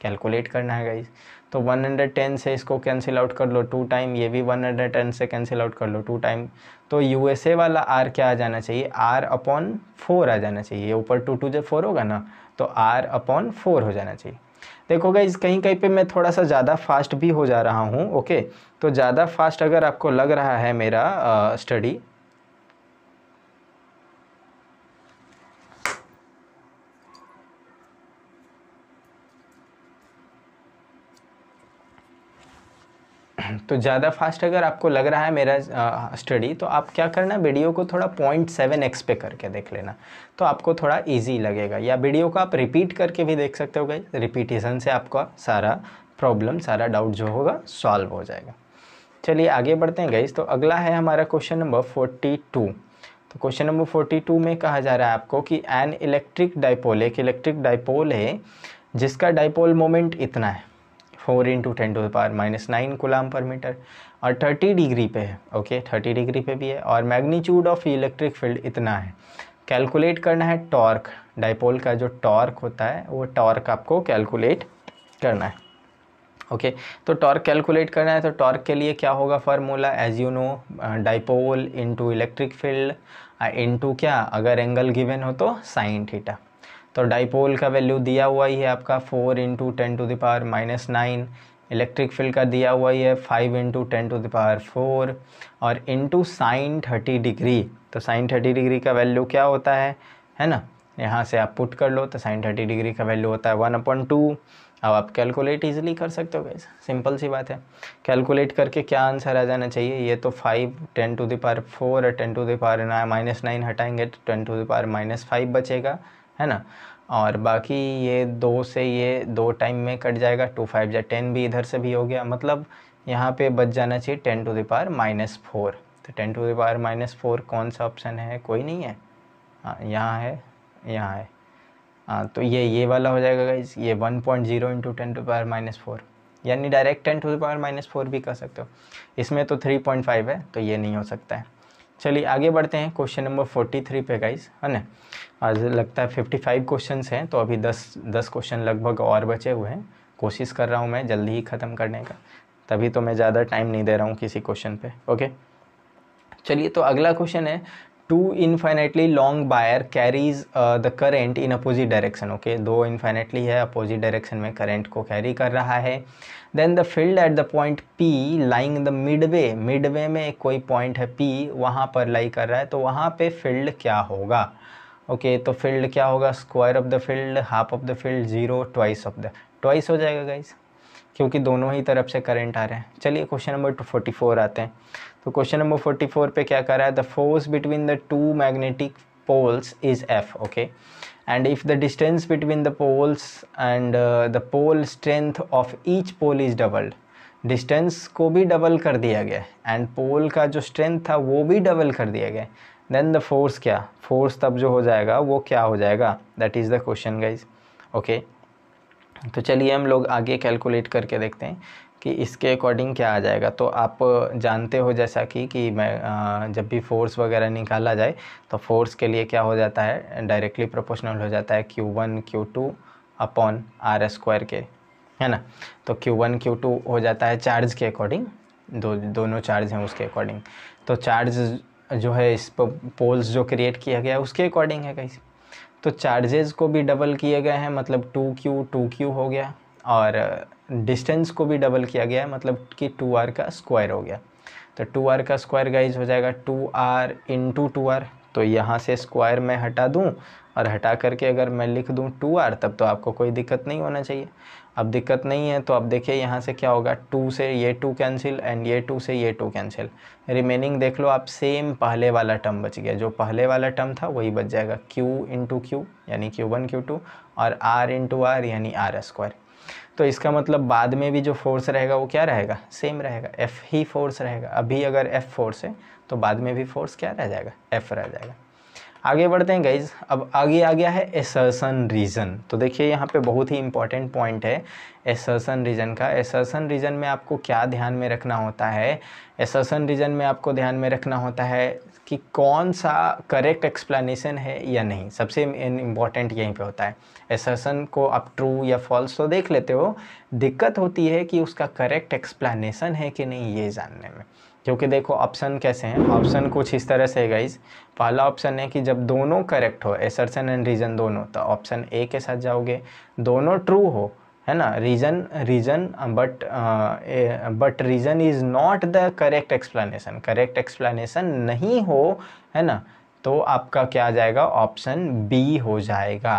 कैलकुलेट करना है गाइज तो 110 से इसको कैंसिल आउट कर लो टू टाइम ये भी 110 से कैंसिल आउट कर लो टू टाइम तो यू वाला आर क्या आ जाना चाहिए आर अपॉन फोर आ जाना चाहिए ऊपर टू टू जब फोर होगा ना तो आर अपॉन फोर हो जाना चाहिए देखो गाइज कहीं कहीं पे मैं थोड़ा सा ज़्यादा फास्ट भी हो जा रहा हूँ ओके तो ज़्यादा फास्ट अगर आपको लग रहा है मेरा स्टडी तो ज़्यादा फास्ट अगर आपको लग रहा है मेरा स्टडी तो आप क्या करना वीडियो को थोड़ा पॉइंट सेवन एक्स पे करके देख लेना तो आपको थोड़ा ईजी लगेगा या वीडियो को आप रिपीट करके भी देख सकते हो गई रिपीटेशन से आपका सारा प्रॉब्लम सारा डाउट जो होगा सॉल्व हो जाएगा चलिए आगे बढ़ते हैं गई तो अगला है हमारा क्वेश्चन नंबर फोर्टी टू तो क्वेश्चन नंबर फोर्टी टू में कहा जा रहा है आपको कि एन इलेक्ट्रिक डाइपोल एक इलेक्ट्रिक डाइपोल है जिसका डाइपोल मोमेंट इतना है four into ten to the power minus nine coulomb per metre और थर्टी डिग्री पे है ओके थर्टी डिग्री पे भी है और मैग्नीट्यूड ऑफ इलेक्ट्रिक फील्ड इतना है कैलकुलेट करना है टॉर्क डाइपोल का जो टॉर्क होता है वो टॉर्क आपको कैलकुलेट करना है ओके okay, तो टॉर्क कैलकुलेट करना है तो टॉर्क के लिए क्या होगा formula as you know dipole into electric field into क्या अगर एंगल गिवन हो तो साइन थीटा तो डाइपोल का वैल्यू दिया हुआ ही है आपका four into ten to the power minus nine electric field का दिया हुआ ही है five into ten to the power four और इंटू साइन थर्टी डिग्री तो साइन थर्टी डिग्री का वैल्यू क्या होता है है ना यहाँ से आप पुट कर लो तो साइन थर्टी डिग्री का वैल्यू होता है वन अपॉन टू अब आप कैलकुलेट इजीली कर सकते हो गैस सिंपल सी बात है कैलकुलेट करके क्या आंसर आ जाना चाहिए ये तो five ten to the power four ten to the power minus nine हटाएंगे तो ten to the power minus five बचेगा है ना और बाकी ये दो से ये दो टाइम में कट जाएगा टू फाइव या टेन भी इधर से भी हो गया मतलब यहाँ पे बच जाना चाहिए ten to the power minus four तो ten to the power minus four कौन सा ऑप्शन है कोई नहीं है हाँ यहाँ है यहाँ है हाँ तो ये ये वाला हो जाएगा गाइज ये one point zero into ten to the power minus four यानी direct ten to the power minus four भी कर सकते हो इसमें तो थ्री पॉइंट फाइव है तो ये नहीं हो सकता है चलिए आगे बढ़ते हैं क्वेश्चन नंबर फोर्टी थ्री पे गाइज है ना आज लगता है फिफ्टी फाइव क्वेश्चन हैं तो अभी दस दस क्वेश्चन लगभग और बचे हुए हैं कोशिश कर रहा हूँ मैं जल्दी ही ख़त्म करने का तभी तो मैं ज़्यादा टाइम नहीं दे रहा हूँ किसी क्वेश्चन पे ओके चलिए तो अगला क्वेश्चन है two infinitely long wire carries the current in opposite direction okay दो इन्फाइनेटली है अपोजिट डायरेक्शन में करेंट को कैरी कर रहा है then the field at the point P lying the midway midway में कोई पॉइंट है पी वहाँ पर लाई कर रहा है तो वहाँ पे फील्ड क्या होगा ओके okay, तो फील्ड क्या होगा square of the field half of the field zero twice of the twice हो जाएगा गाइज क्योंकि दोनों ही तरफ से करंट आ रहे हैं चलिए question number two forty four आते हैं तो क्वेश्चन नंबर फोर्टी फोर पे क्या कर रहा है the force between the two magnetic poles is F okay and if the distance between the poles and uh, the pole strength of each pole is doubled distance को भी double कर दिया गया एंड पोल का जो strength था वो भी डबल कर दिया गया देन द फोर्स क्या फोर्स तब जो हो जाएगा वो क्या हो जाएगा that is the question guys okay तो चलिए हम लोग आगे कैलकुलेट करके देखते हैं कि इसके अकॉर्डिंग क्या आ जाएगा तो आप जानते हो जैसा कि कि मैं जब भी फोर्स वगैरह निकाला जाए तो फोर्स के लिए क्या हो जाता है डायरेक्टली प्रोपोर्शनल हो जाता है Q one Q two upon R square के है ना तो क्यू वन क्यू टू हो जाता है चार्ज के अकॉर्डिंग दो दोनों चार्ज हैं उसके अकॉर्डिंग तो चार्ज जो है इस पर पोल्स जो क्रिएट किया गया है उसके अकॉर्डिंग है कहीं तो चार्जेस को भी डबल किए गए हैं मतलब टू क्यू टू क्यू हो गया और डिस्टेंस को भी डबल किया गया है मतलब कि टू आर का स्क्वायर हो गया तो टू आर का स्क्वायर गाइज हो जाएगा two R into two R तो यहाँ से स्क्वायर मैं हटा दूँ और हटा करके अगर मैं लिख दूँ टू आर तब तो आपको कोई दिक्कत नहीं होना चाहिए अब दिक्कत नहीं है तो अब देखिए यहाँ से क्या होगा टू से ये टू कैंसिल एंड ये टू से ये टू कैंसिल रिमेनिंग देख लो आप सेम पहले वाला टर्म बच गया जो पहले वाला टर्म था वही बच जाएगा क्यू इंटू क्यू यानी क्यू वन क्यू टू और आर इंटू आर यानी आर स्क्वायर तो इसका मतलब बाद में भी जो फोर्स रहेगा वो क्या रहेगा सेम रहेगा एफ़ ही फोर्स रहेगा अभी अगर एफ़ फोर्स है तो बाद में भी फोर्स क्या रह जाएगा एफ़ रह जाएगा आगे बढ़ते हैं गाइज अब आगे आ गया है एसर्सन रीज़न तो देखिए यहाँ पे बहुत ही इंपॉर्टेंट पॉइंट है एसर्सन रीज़न का एसर्सन रीज़न में आपको क्या ध्यान में रखना होता है एसर्सन रीज़न में आपको ध्यान में रखना होता है कि कौन सा करेक्ट एक्सप्लेनेशन है या नहीं सबसे इम्पॉर्टेंट यहीं पे होता है एसर्सन को आप ट्रू या फॉल्स तो देख लेते हो दिक्कत होती है कि उसका करेक्ट एक्सप्लेनेशन है कि नहीं ये जानने में क्योंकि देखो ऑप्शन कैसे हैं ऑप्शन कुछ इस तरह से है गाइज पहला ऑप्शन है कि जब दोनों करेक्ट हो एसर्सन एंड रीज़न दोनों तो ऑप्शन ए के साथ जाओगे दोनों ट्रू हो है ना reason reason but but reason is not the correct explanation correct explanation नहीं हो है ना तो आपका क्या आ जाएगा ऑप्शन बी हो जाएगा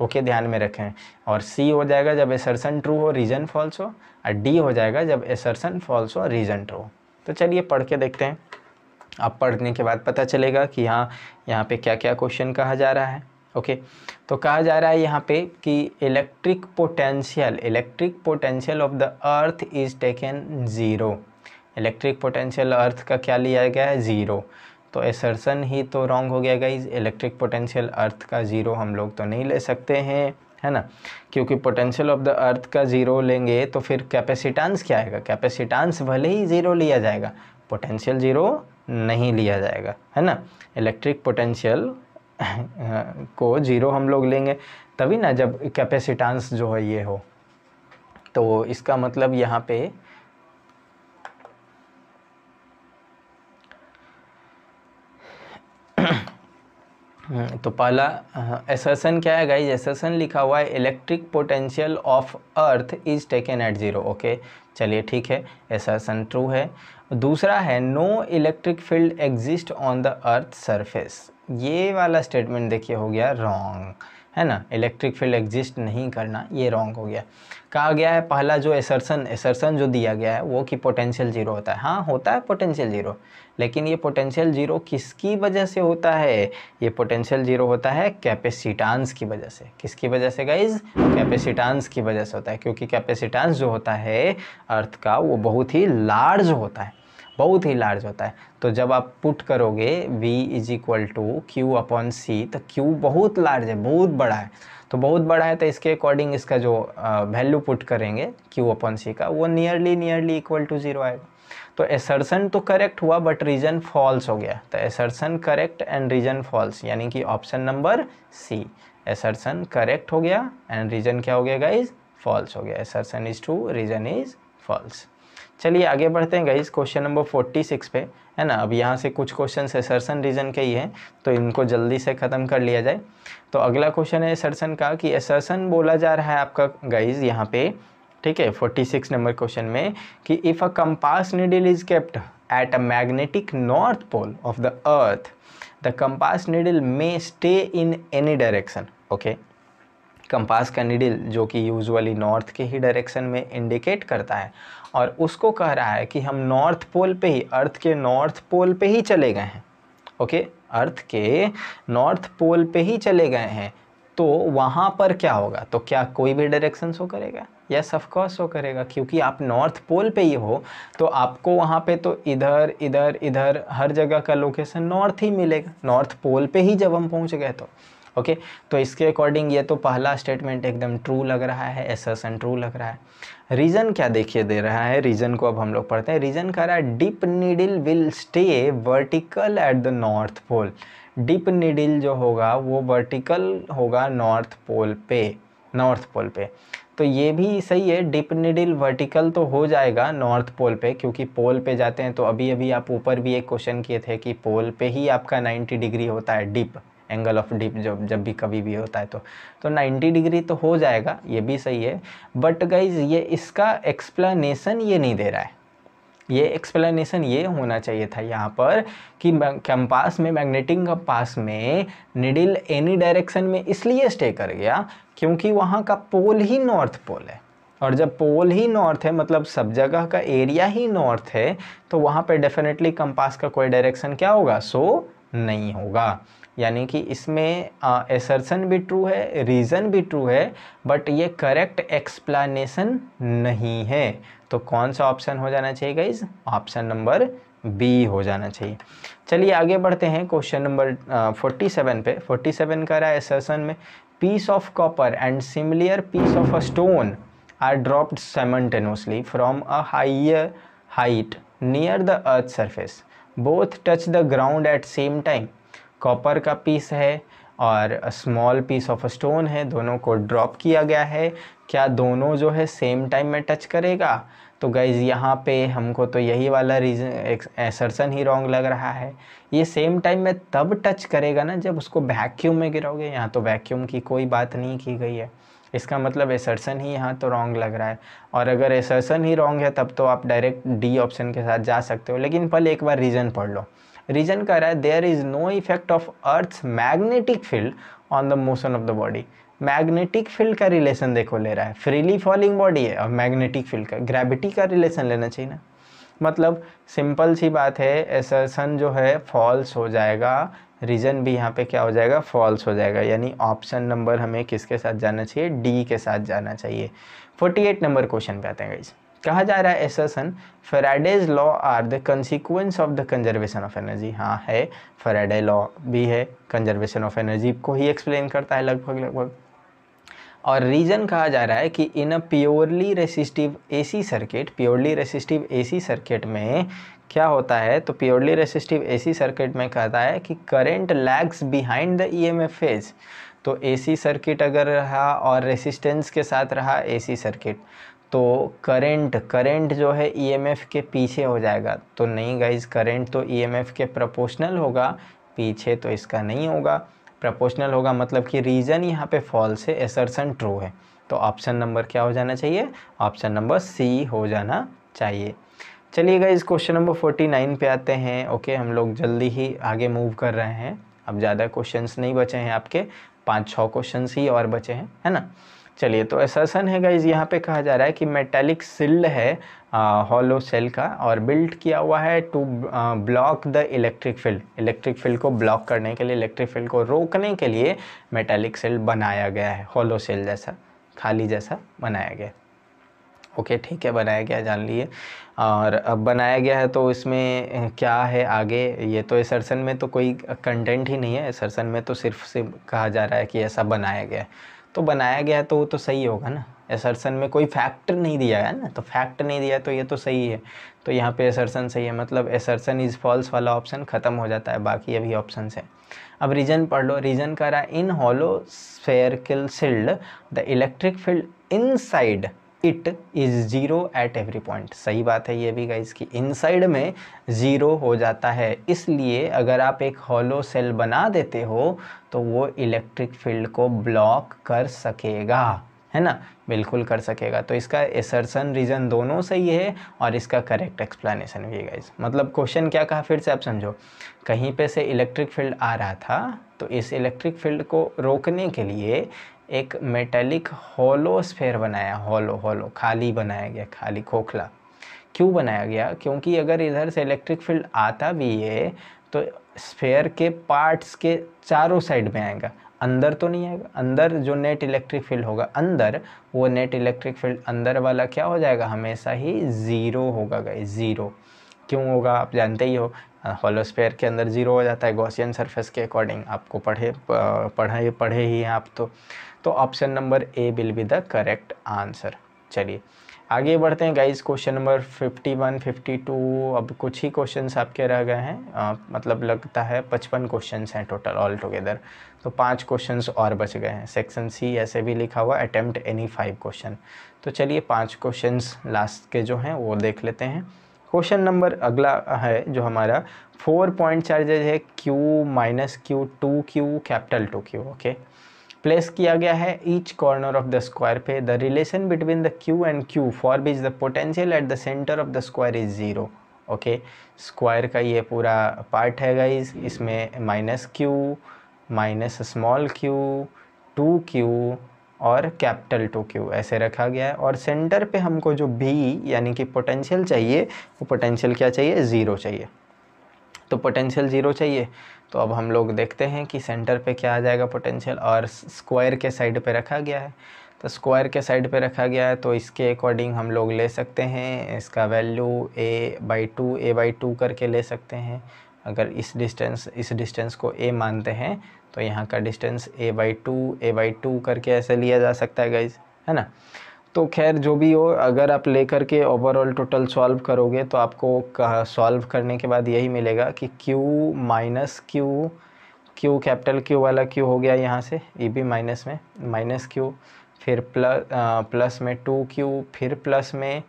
ओके ध्यान में रखें और सी हो जाएगा जब एसरसन ट्रू हो रीजन फॉल्स हो और डी हो जाएगा जब एसरसन फॉल्स हो रीजन ट्रू तो चलिए पढ़ के देखते हैं अब पढ़ने के बाद पता चलेगा कि यहाँ यहाँ पे क्या क्या क्वेश्चन कहा जा रहा है ओके तो कहा जा रहा है यहाँ पे कि electric potential electric potential of the earth is taken zero electric potential earth का क्या लिया गया है ज़ीरो तो एसर्सन ही तो रॉन्ग हो गया गाइज इलेक्ट्रिक पोटेंशियल अर्थ का ज़ीरो हम लोग तो नहीं ले सकते हैं है ना क्योंकि पोटेंशियल ऑफ द अर्थ का ज़ीरो लेंगे तो फिर कैपेसिटांस क्या आएगा कैपेसिटांस भले ही ज़ीरो लिया जाएगा पोटेंशियल ज़ीरो नहीं लिया जाएगा है ना इलेक्ट्रिक पोटेंशियल को ज़ीरो हम लोग लेंगे तभी ना जब कैपेसिटांस जो है ये हो तो इसका मतलब यहाँ पे हाँ। तो पहला हाँ, एसेसन क्या है गाइज एसेसन लिखा हुआ है electric potential of earth is taken at zero okay चलिए ठीक है एसेसन ट्रू है दूसरा है no electric field exist on the earth surface ये वाला स्टेटमेंट देखिए हो गया रॉन्ग है ना इलेक्ट्रिक फील्ड एग्जिस्ट नहीं करना ये रॉन्ग हो गया कहा गया है पहला जो एसर्सन एसर्सन जो दिया गया है वो कि पोटेंशियल जीरो होता है हाँ होता है पोटेंशियल जीरो लेकिन ये पोटेंशियल ज़ीरो किसकी वजह से होता है ये पोटेंशियल ज़ीरो होता है कैपेसिटांस की वजह से किसकी वजह से गाइज कैपेसिटांस की वजह से होता है क्योंकि कैपेसिटांस जो होता है अर्थ का वो बहुत ही लार्ज होता है बहुत ही लार्ज होता है तो जब आप पुट करोगे V is equal to Q upon C तो Q बहुत लार्ज है बहुत बड़ा है तो बहुत बड़ा है तो इसके अकॉर्डिंग इसका जो वैल्यू पुट करेंगे Q अपॉन सी का वो nearly nearly equal to zero आएगा तो एसर्सन तो करेक्ट हुआ बट रीजन फॉल्स हो गया तो assertion correct and reason false यानी कि option number C assertion correct हो गया एंड रीजन क्या हो गया गाइज फॉल्स हो गया assertion is true reason is false चलिए आगे बढ़ते हैं guys question number forty six पे है ना अब यहाँ से कुछ क्वेश्चन एसर्सन रीजन के ही हैं तो इनको जल्दी से ख़त्म कर लिया जाए तो अगला क्वेश्चन है एसर्सन का कि एसर्सन बोला जा रहा है आपका गाइज यहाँ पे ठीक है फोर्टी सिक्स नंबर क्वेश्चन में कि if a compass needle is kept at a magnetic north pole of the earth the compass needle में stay in any direction okay compass का निडिल जो कि यूजुअली नॉर्थ के ही डायरेक्शन में indicate करता है और उसको कह रहा है कि हम नॉर्थ पोल पे ही अर्थ के नॉर्थ पोल पे ही चले गए हैं ओके अर्थ के नॉर्थ पोल पे ही चले गए हैं तो वहाँ पर क्या होगा तो क्या कोई भी डायरेक्शन शो करेगा यस ऑफकोर्स वो करेगा क्योंकि आप नॉर्थ पोल पे ही हो तो आपको वहाँ पे तो इधर इधर इधर हर जगह का लोकेशन नॉर्थ ही मिलेगा नॉर्थ पोल पे ही जब हम पहुँच गए तो ओके okay? तो इसके अकॉर्डिंग ये तो पहला स्टेटमेंट एकदम ट्रू लग रहा है एसन ट्रू लग रहा है रीज़न क्या देखिए दे रहा है रीज़न को अब हम लोग पढ़ते हैं रीज़न कह रहा है dip needle will stay vertical at the north pole dip needle जो होगा वो वर्टिकल होगा नॉर्थ पोल पे नॉर्थ पोल पे तो ये भी सही है डिप निडिल वर्टिकल तो हो जाएगा नॉर्थ पोल पे क्योंकि पोल पे जाते हैं तो अभी अभी आप ऊपर भी एक क्वेश्चन किए थे कि पोल पे ही आपका 90 डिग्री होता है डिप एंगल ऑफ डिप जब जब भी कभी भी होता है तो तो 90 डिग्री तो हो जाएगा ये भी सही है बट गाइज ये इसका एक्सप्लेनेशन ये नहीं दे रहा है ये एक्सप्लेनेशन ये होना चाहिए था यहाँ पर कि कैंपास में मैग्नेटिक कंपास में निडिल एनी डायरेक्शन में इसलिए स्टे कर गया क्योंकि वहाँ का पोल ही नॉर्थ पोल है और जब पोल ही नॉर्थ है मतलब सब जगह का एरिया ही नॉर्थ है तो वहाँ पर डेफिनेटली कंपास का कोई डायरेक्शन क्या होगा सो so, नहीं होगा यानी कि इसमें एसर्सन भी ट्रू है रीज़न भी ट्रू है बट ये करेक्ट एक्सप्लानेशन नहीं है तो कौन सा ऑप्शन हो जाना चाहिए गाइज ऑप्शन नंबर बी हो जाना चाहिए चलिए आगे बढ़ते हैं क्वेश्चन नंबर फोर्टी सेवन पे फोर्टी सेवन का रहा है एसर्सन में piece of copper and similar piece of a stone are dropped simultaneously from a higher height near the earth surface both touch the ground at same time copper का piece है और small piece of stone है दोनों को drop किया गया है क्या दोनों जो है सेम टाइम में टच करेगा तो गाइज़ यहाँ पे हमको तो यही वाला रीज़न एसरसन ही रॉन्ग लग रहा है ये सेम टाइम में तब टच करेगा ना जब उसको वैक्यूम में गिराओगे यहाँ तो वैक्यूम की कोई बात नहीं की गई है इसका मतलब एसर्सन ही यहाँ तो रॉन्ग लग रहा है और अगर एसर्सन ही रॉन्ग है तब तो आप डायरेक्ट डी ऑप्शन के साथ जा सकते हो लेकिन पहले एक बार रीज़न पढ़ लो रीजन कह रहा है there is no effect of earth magnetic field on the motion of the body magnetic field का रिलेशन देखो ले रहा है फ्रीली फॉलिंग बॉडी है और मैग्नेटिक फील्ड का ग्रेविटी का रिलेशन लेना चाहिए ना मतलब सिंपल सी बात है एसर्सन जो है फॉल्स हो जाएगा रीज़न भी यहाँ पे क्या हो जाएगा फॉल्स हो जाएगा यानी ऑप्शन नंबर हमें किसके साथ जाना चाहिए डी के साथ जाना चाहिए फोर्टी एट नंबर क्वेश्चन पे आते हैं गाइज़ कहा जा रहा है assertion Faraday's law are the consequence of the conservation of energy हाँ है फेराडे लॉ भी है कंजर्वेशन ऑफ एनर्जी को ही एक्सप्लेन करता है लगभग लगभग और रीज़न कहा जा रहा है कि in a purely resistive AC circuit purely resistive AC circuit में क्या होता है तो प्योरली रेसिस्टिव एसी सर्किट में कहता है कि current lags behind the EMF phase तो एसी सर्किट अगर रहा और रेसिस्टेंस के साथ रहा एसी सर्किट तो करंट करंट जो है ईएमएफ e के पीछे हो जाएगा तो नहीं गाइज करंट तो ईएमएफ e के प्रपोशनल होगा पीछे तो इसका नहीं होगा प्रपोशनल होगा मतलब कि रीज़न यहाँ पे फॉल्स है एसरसन ट्रू है तो ऑप्शन नंबर क्या हो जाना चाहिए ऑप्शन नंबर सी हो जाना चाहिए चलिए guys question number forty nine पे आते हैं ओके हम लोग जल्दी ही आगे मूव कर रहे हैं अब ज़्यादा क्वेश्चन नहीं बचे हैं आपके पाँच छः क्वेश्चन ही और बचे हैं है ना चलिए तो असर्सन है गाइज यहाँ पे कहा जा रहा है कि मेटेलिक सिल्ड है हॉलो सेल का और बिल्ट किया हुआ है to block the electric field electric field को ब्लॉक करने के लिए इलेक्ट्रिक फील्ड को रोकने के लिए मेटेलिक सेल बनाया गया है हॉलो सेल जैसा खाली जैसा बनाया गया ओके okay, ठीक है बनाया गया जान लिए और अब बनाया गया है तो इसमें क्या है आगे ये तो एसर्सन में तो कोई कंटेंट ही नहीं है एसर्सन में तो सिर्फ से कहा जा रहा है कि ऐसा बनाया गया है तो बनाया गया तो वो तो सही होगा ना एसर्सन में कोई फैक्ट नहीं दिया है ना तो फैक्ट नहीं दिया तो ये तो सही है तो यहाँ पे एसर्सन सही है मतलब एसर्सन इज़ फॉल्स वाला ऑप्शन ख़त्म हो जाता है बाकी अभी ऑप्शन है अब रीजन पढ़ लो रीजन कह रहा है इन हॉलो किल shield the electric field inside it is zero at every point सही बात है ये भी गाइज कि इनसाइड में ज़ीरो हो जाता है इसलिए अगर आप एक हॉलो सेल बना देते हो तो वो इलेक्ट्रिक फील्ड को ब्लॉक कर सकेगा है ना बिल्कुल कर सकेगा तो इसका एसर्सन रीज़न दोनों सही है और इसका करेक्ट एक्सप्लेनेशन भी है गाइज मतलब क्वेश्चन क्या कहा फिर से आप समझो कहीं पे से इलेक्ट्रिक फील्ड आ रहा था तो इस इलेक्ट्रिक फील्ड को रोकने के लिए एक मेटेलिक होलो स्फेयर बनाया होलो होलो खाली बनाया गया खाली खोखला क्यों बनाया गया क्योंकि अगर इधर से इलेक्ट्रिक फील्ड आता भी है तो स्फेयर के पार्ट्स के चारों साइड में आएगा अंदर तो नहीं आएगा अंदर जो नेट इलेक्ट्रिक फील्ड होगा अंदर वो नेट इलेक्ट्रिक फील्ड अंदर वाला क्या हो जाएगा हमेशा ही ज़ीरो होगा गए ज़ीरो क्यों होगा आप जानते ही हो होलोस्फेयर के अंदर ज़ीरो हो जाता है गॉसियन सरफेस के अकॉर्डिंग आपको पढ़े पढ़े पढ़े ही हैं आप तो तो option number A will be the correct answer चलिए आगे बढ़ते हैं गाइस क्वेश्चन नंबर 51, 52 अब कुछ ही क्वेश्चंस आपके रह गए हैं आ, मतलब लगता है 55 क्वेश्चंस हैं टोटल ऑल टुगेदर तो पांच क्वेश्चंस और बच गए हैं सेक्शन सी ऐसे भी लिखा हुआ अटेम्प्ट एनी फाइव क्वेश्चन तो चलिए पांच क्वेश्चंस लास्ट के जो हैं वो देख लेते हैं क्वेश्चन नंबर अगला है जो हमारा फोर पॉइंट चार्जेज है Q minus Q two Q capital two Q okay okay? Place किया गया है each corner of the square पे the relation between the Q and Q for which the potential at the centre of the square is zero okay square का ये पूरा part है guys इसमें minus Q minus small Q two Q और capital two Q ऐसे रखा गया है और सेंटर पे हमको जो बी यानी कि पोटेंशियल चाहिए वो पोटेंशियल क्या चाहिए ज़ीरो चाहिए तो पोटेंशियल ज़ीरो चाहिए तो अब हम लोग देखते हैं कि सेंटर पे क्या आ जाएगा पोटेंशियल और स्क्वायर के साइड पे रखा गया है तो स्क्वायर के साइड पे रखा गया है तो इसके अकॉर्डिंग हम लोग ले सकते हैं इसका value A by two A by two करके ले सकते हैं अगर इस डिस्टेंस इस डिस्टेंस को ए मानते हैं तो यहाँ का distance A by two A by two करके ऐसे लिया जा सकता है गाइज है ना तो खैर जो भी हो अगर आप लेकर के ओवरऑल टोटल सॉल्व करोगे तो आपको सॉल्व करने के बाद यही मिलेगा कि q minus Q Q capital Q वाला क्यू हो गया यहाँ से e ये भी माइनस में माइनस क्यू फिर प्लस प्लस में टू क्यू फिर प्लस में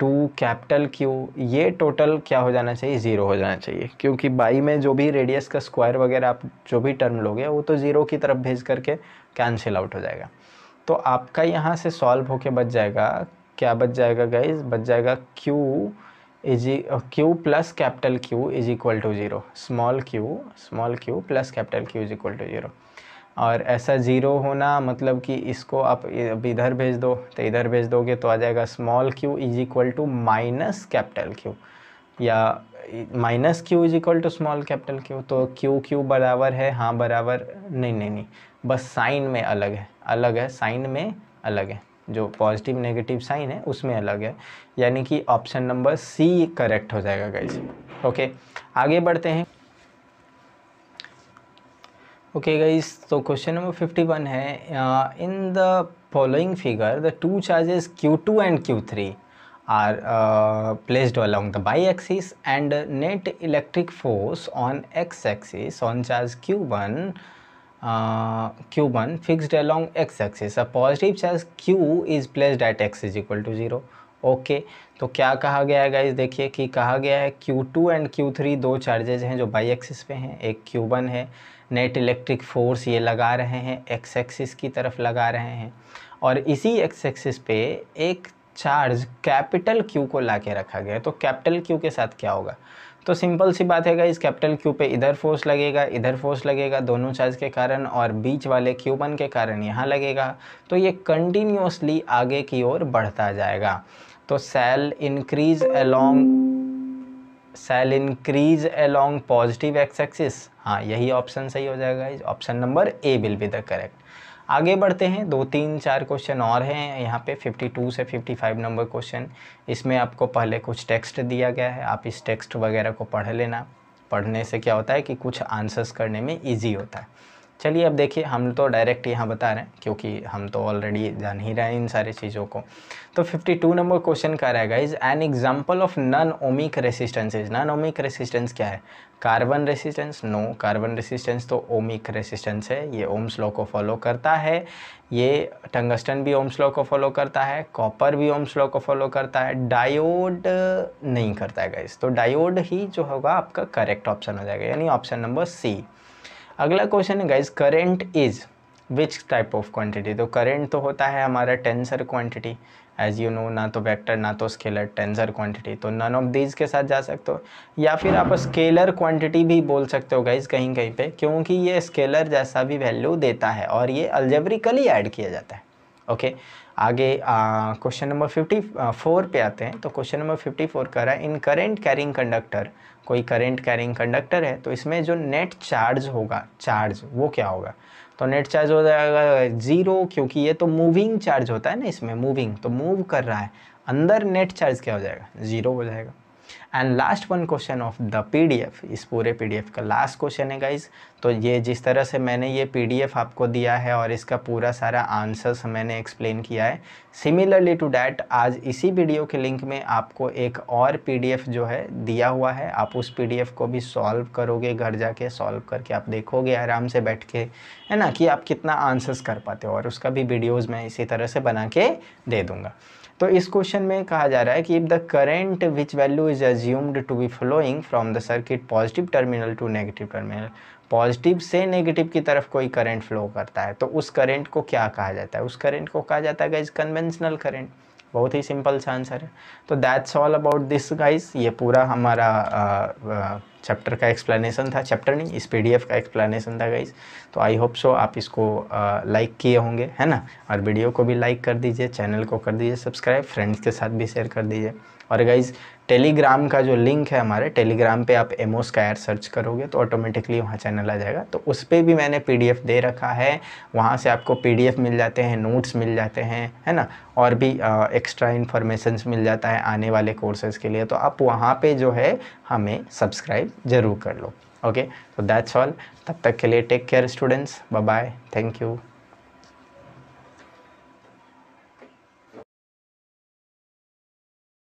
टू कैपिटल क्यू ये टोटल क्या हो जाना चाहिए ज़ीरो हो जाना चाहिए क्योंकि बाई में जो भी रेडियस का स्क्वायर वगैरह आप जो भी टर्म लोगे वो तो ज़ीरो की तरफ भेज करके कैंसिल आउट हो जाएगा तो आपका यहाँ से सॉल्व होके बच जाएगा क्या बच जाएगा गाइज बच जाएगा q is e, q plus capital q is equal to zero small q small q plus capital q is equal to zero और ऐसा ज़ीरो होना मतलब कि इसको आप अब इधर भेज दो तो इधर भेज दोगे तो आ जाएगा small q is equal to minus capital q या minus Q is equal to small capital Q तो क्यू क्यू बराबर है हाँ बराबर नहीं नहीं नहीं बस साइन में अलग है अलग है साइन में अलग है जो पॉजिटिव नेगेटिव साइन है उसमें अलग है यानी कि ऑप्शन नंबर सी करेक्ट हो जाएगा गाइज ओके आगे बढ़ते हैं ओके गाइज तो क्वेश्चन नंबर फिफ्टी वन है in the following figure the two charges Q two and Q three are uh, placed along the y-axis and net electric force on x-axis on charge q1 uh, q1 fixed along x-axis a positive charge q is placed at x is equal to 0 okay okay, तो क्या कहा गया है guys देखिए कि कहा गया है Q2 एंड Q3 दो चार्जेज हैं जो बाई एक्सिस पे हैं एक Q1 है नेट इलेक्ट्रिक फोर्स ये लगा रहे हैं x एक्सिस की तरफ लगा रहे हैं और इसी x एक्सिस पे एक चार्ज कैपिटल क्यू को ला के रखा गया है तो कैपिटल क्यू के साथ क्या होगा तो सिंपल सी बात है इस कैपिटल क्यू पे इधर फोर्स लगेगा इधर फोर्स लगेगा दोनों चार्ज के कारण और बीच वाले क्यू वन के कारण यहाँ लगेगा तो ये कंटिन्यूसली आगे की ओर बढ़ता जाएगा तो cell increase along cell increase along positive x axis हाँ यही ऑप्शन सही हो जाएगा option number A will be the correct आगे बढ़ते हैं दो तीन चार क्वेश्चन और हैं यहाँ पे 52 से 55 नंबर क्वेश्चन इसमें आपको पहले कुछ टेक्स्ट दिया गया है आप इस टेक्स्ट वगैरह को पढ़ लेना पढ़ने से क्या होता है कि कुछ आंसर्स करने में ईजी होता है चलिए अब देखिए हम तो डायरेक्ट यहाँ बता रहे हैं क्योंकि हम तो ऑलरेडी जान ही रहे हैं इन सारी चीज़ों को तो 52 नंबर क्वेश्चन का रहेगा is an example of non ohmic resistances non ohmic resistance क्या है carbon resistance no carbon resistance तो ओमिक रेसिस्टेंस है ये ओम्स लॉ को फॉलो करता है ये टंगस्टन भी ओम्स लॉ को फॉलो करता है कॉपर भी ओम्स लॉ को फॉलो करता है डायोड नहीं करता है गाइज तो डायोड ही जो होगा आपका करेक्ट ऑप्शन हो जाएगा यानी ऑप्शन नंबर सी अगला क्वेश्चन है guys current is which type of quantity तो करेंट तो होता है हमारा tensor quantity as you know ना तो वेक्टर ना तो स्केलर टेंसर क्वांटिटी तो नन ऑफ दीज के साथ जा सकते हो या फिर आप स्केलर क्वांटिटी भी बोल सकते हो गाइज कहीं कहीं पे क्योंकि ये स्केलर जैसा भी वैल्यू देता है और ये अल्जेब्रिकली ऐड किया जाता है ओके okay, आगे क्वेश्चन नंबर फिफ्टी फोर पे आते हैं तो क्वेश्चन नंबर फिफ्टी फोर कर रहा है इन करेंट कैरिंग कंडक्टर कोई करेंट कैरिंग कंडक्टर है तो इसमें जो नेट चार्ज होगा चार्ज वो क्या होगा तो नेट चार्ज हो जाएगा ज़ीरो क्योंकि ये तो मूविंग चार्ज होता है ना इसमें मूविंग तो मूव कर रहा है अंदर नेट चार्ज क्या हो जाएगा ज़ीरो हो जाएगा and last one question of the PDF इस पूरे पीडीएफ का लास्ट क्वेश्चन है गाइज तो ये जिस तरह से मैंने ये पीडीएफ आपको दिया है और इसका पूरा सारा आंसर्स मैंने एक्सप्लेन किया है सिमिलरली टू डैट आज इसी वीडियो के लिंक में आपको एक और पीडीएफ जो है दिया हुआ है आप उस पीडीएफ को भी सॉल्व करोगे घर जाके सॉल्व करके आप देखोगे आराम से बैठ के है ना कि आप कितना आंसर्स कर पाते हो और उसका भी वीडियोज़ मैं इसी तरह से बना के दे दूँगा तो इस क्वेश्चन में कहा जा रहा है कि if the current which value is assumed to be flowing from the circuit positive terminal to negative terminal positive से नेगेटिव की तरफ कोई करंट फ्लो करता है तो उस करंट को क्या कहा जाता है उस करंट को कहा जाता है इज कन्वेंशनल करंट बहुत ही सिंपल सा आंसर है तो that's all about this guys ये पूरा हमारा चैप्टर का एक्सप्लेनेशन था चैप्टर नहीं इस पीडीएफ का एक्सप्लेनेशन था गाइज तो आई होप सो आप इसको लाइक किए होंगे है ना और वीडियो को भी लाइक कर दीजिए चैनल को कर दीजिए सब्सक्राइब फ्रेंड्स के साथ भी शेयर कर दीजिए और गाइज टेलीग्राम का जो लिंक है हमारे टेलीग्राम पे आप एमओ स्कायर सर्च करोगे तो ऑटोमेटिकली वहाँ चैनल आ जाएगा तो उस पर भी मैंने पीडीएफ दे रखा है वहाँ से आपको पीडीएफ मिल जाते हैं नोट्स मिल जाते हैं है ना और भी आ, एक्स्ट्रा इन्फॉर्मेशन मिल जाता है आने वाले कोर्सेज़ के लिए तो आप वहाँ पर जो है हमें सब्सक्राइब ज़रूर कर लो ओके तो दैट्स ऑल तब तक के लिए take care students bye thank you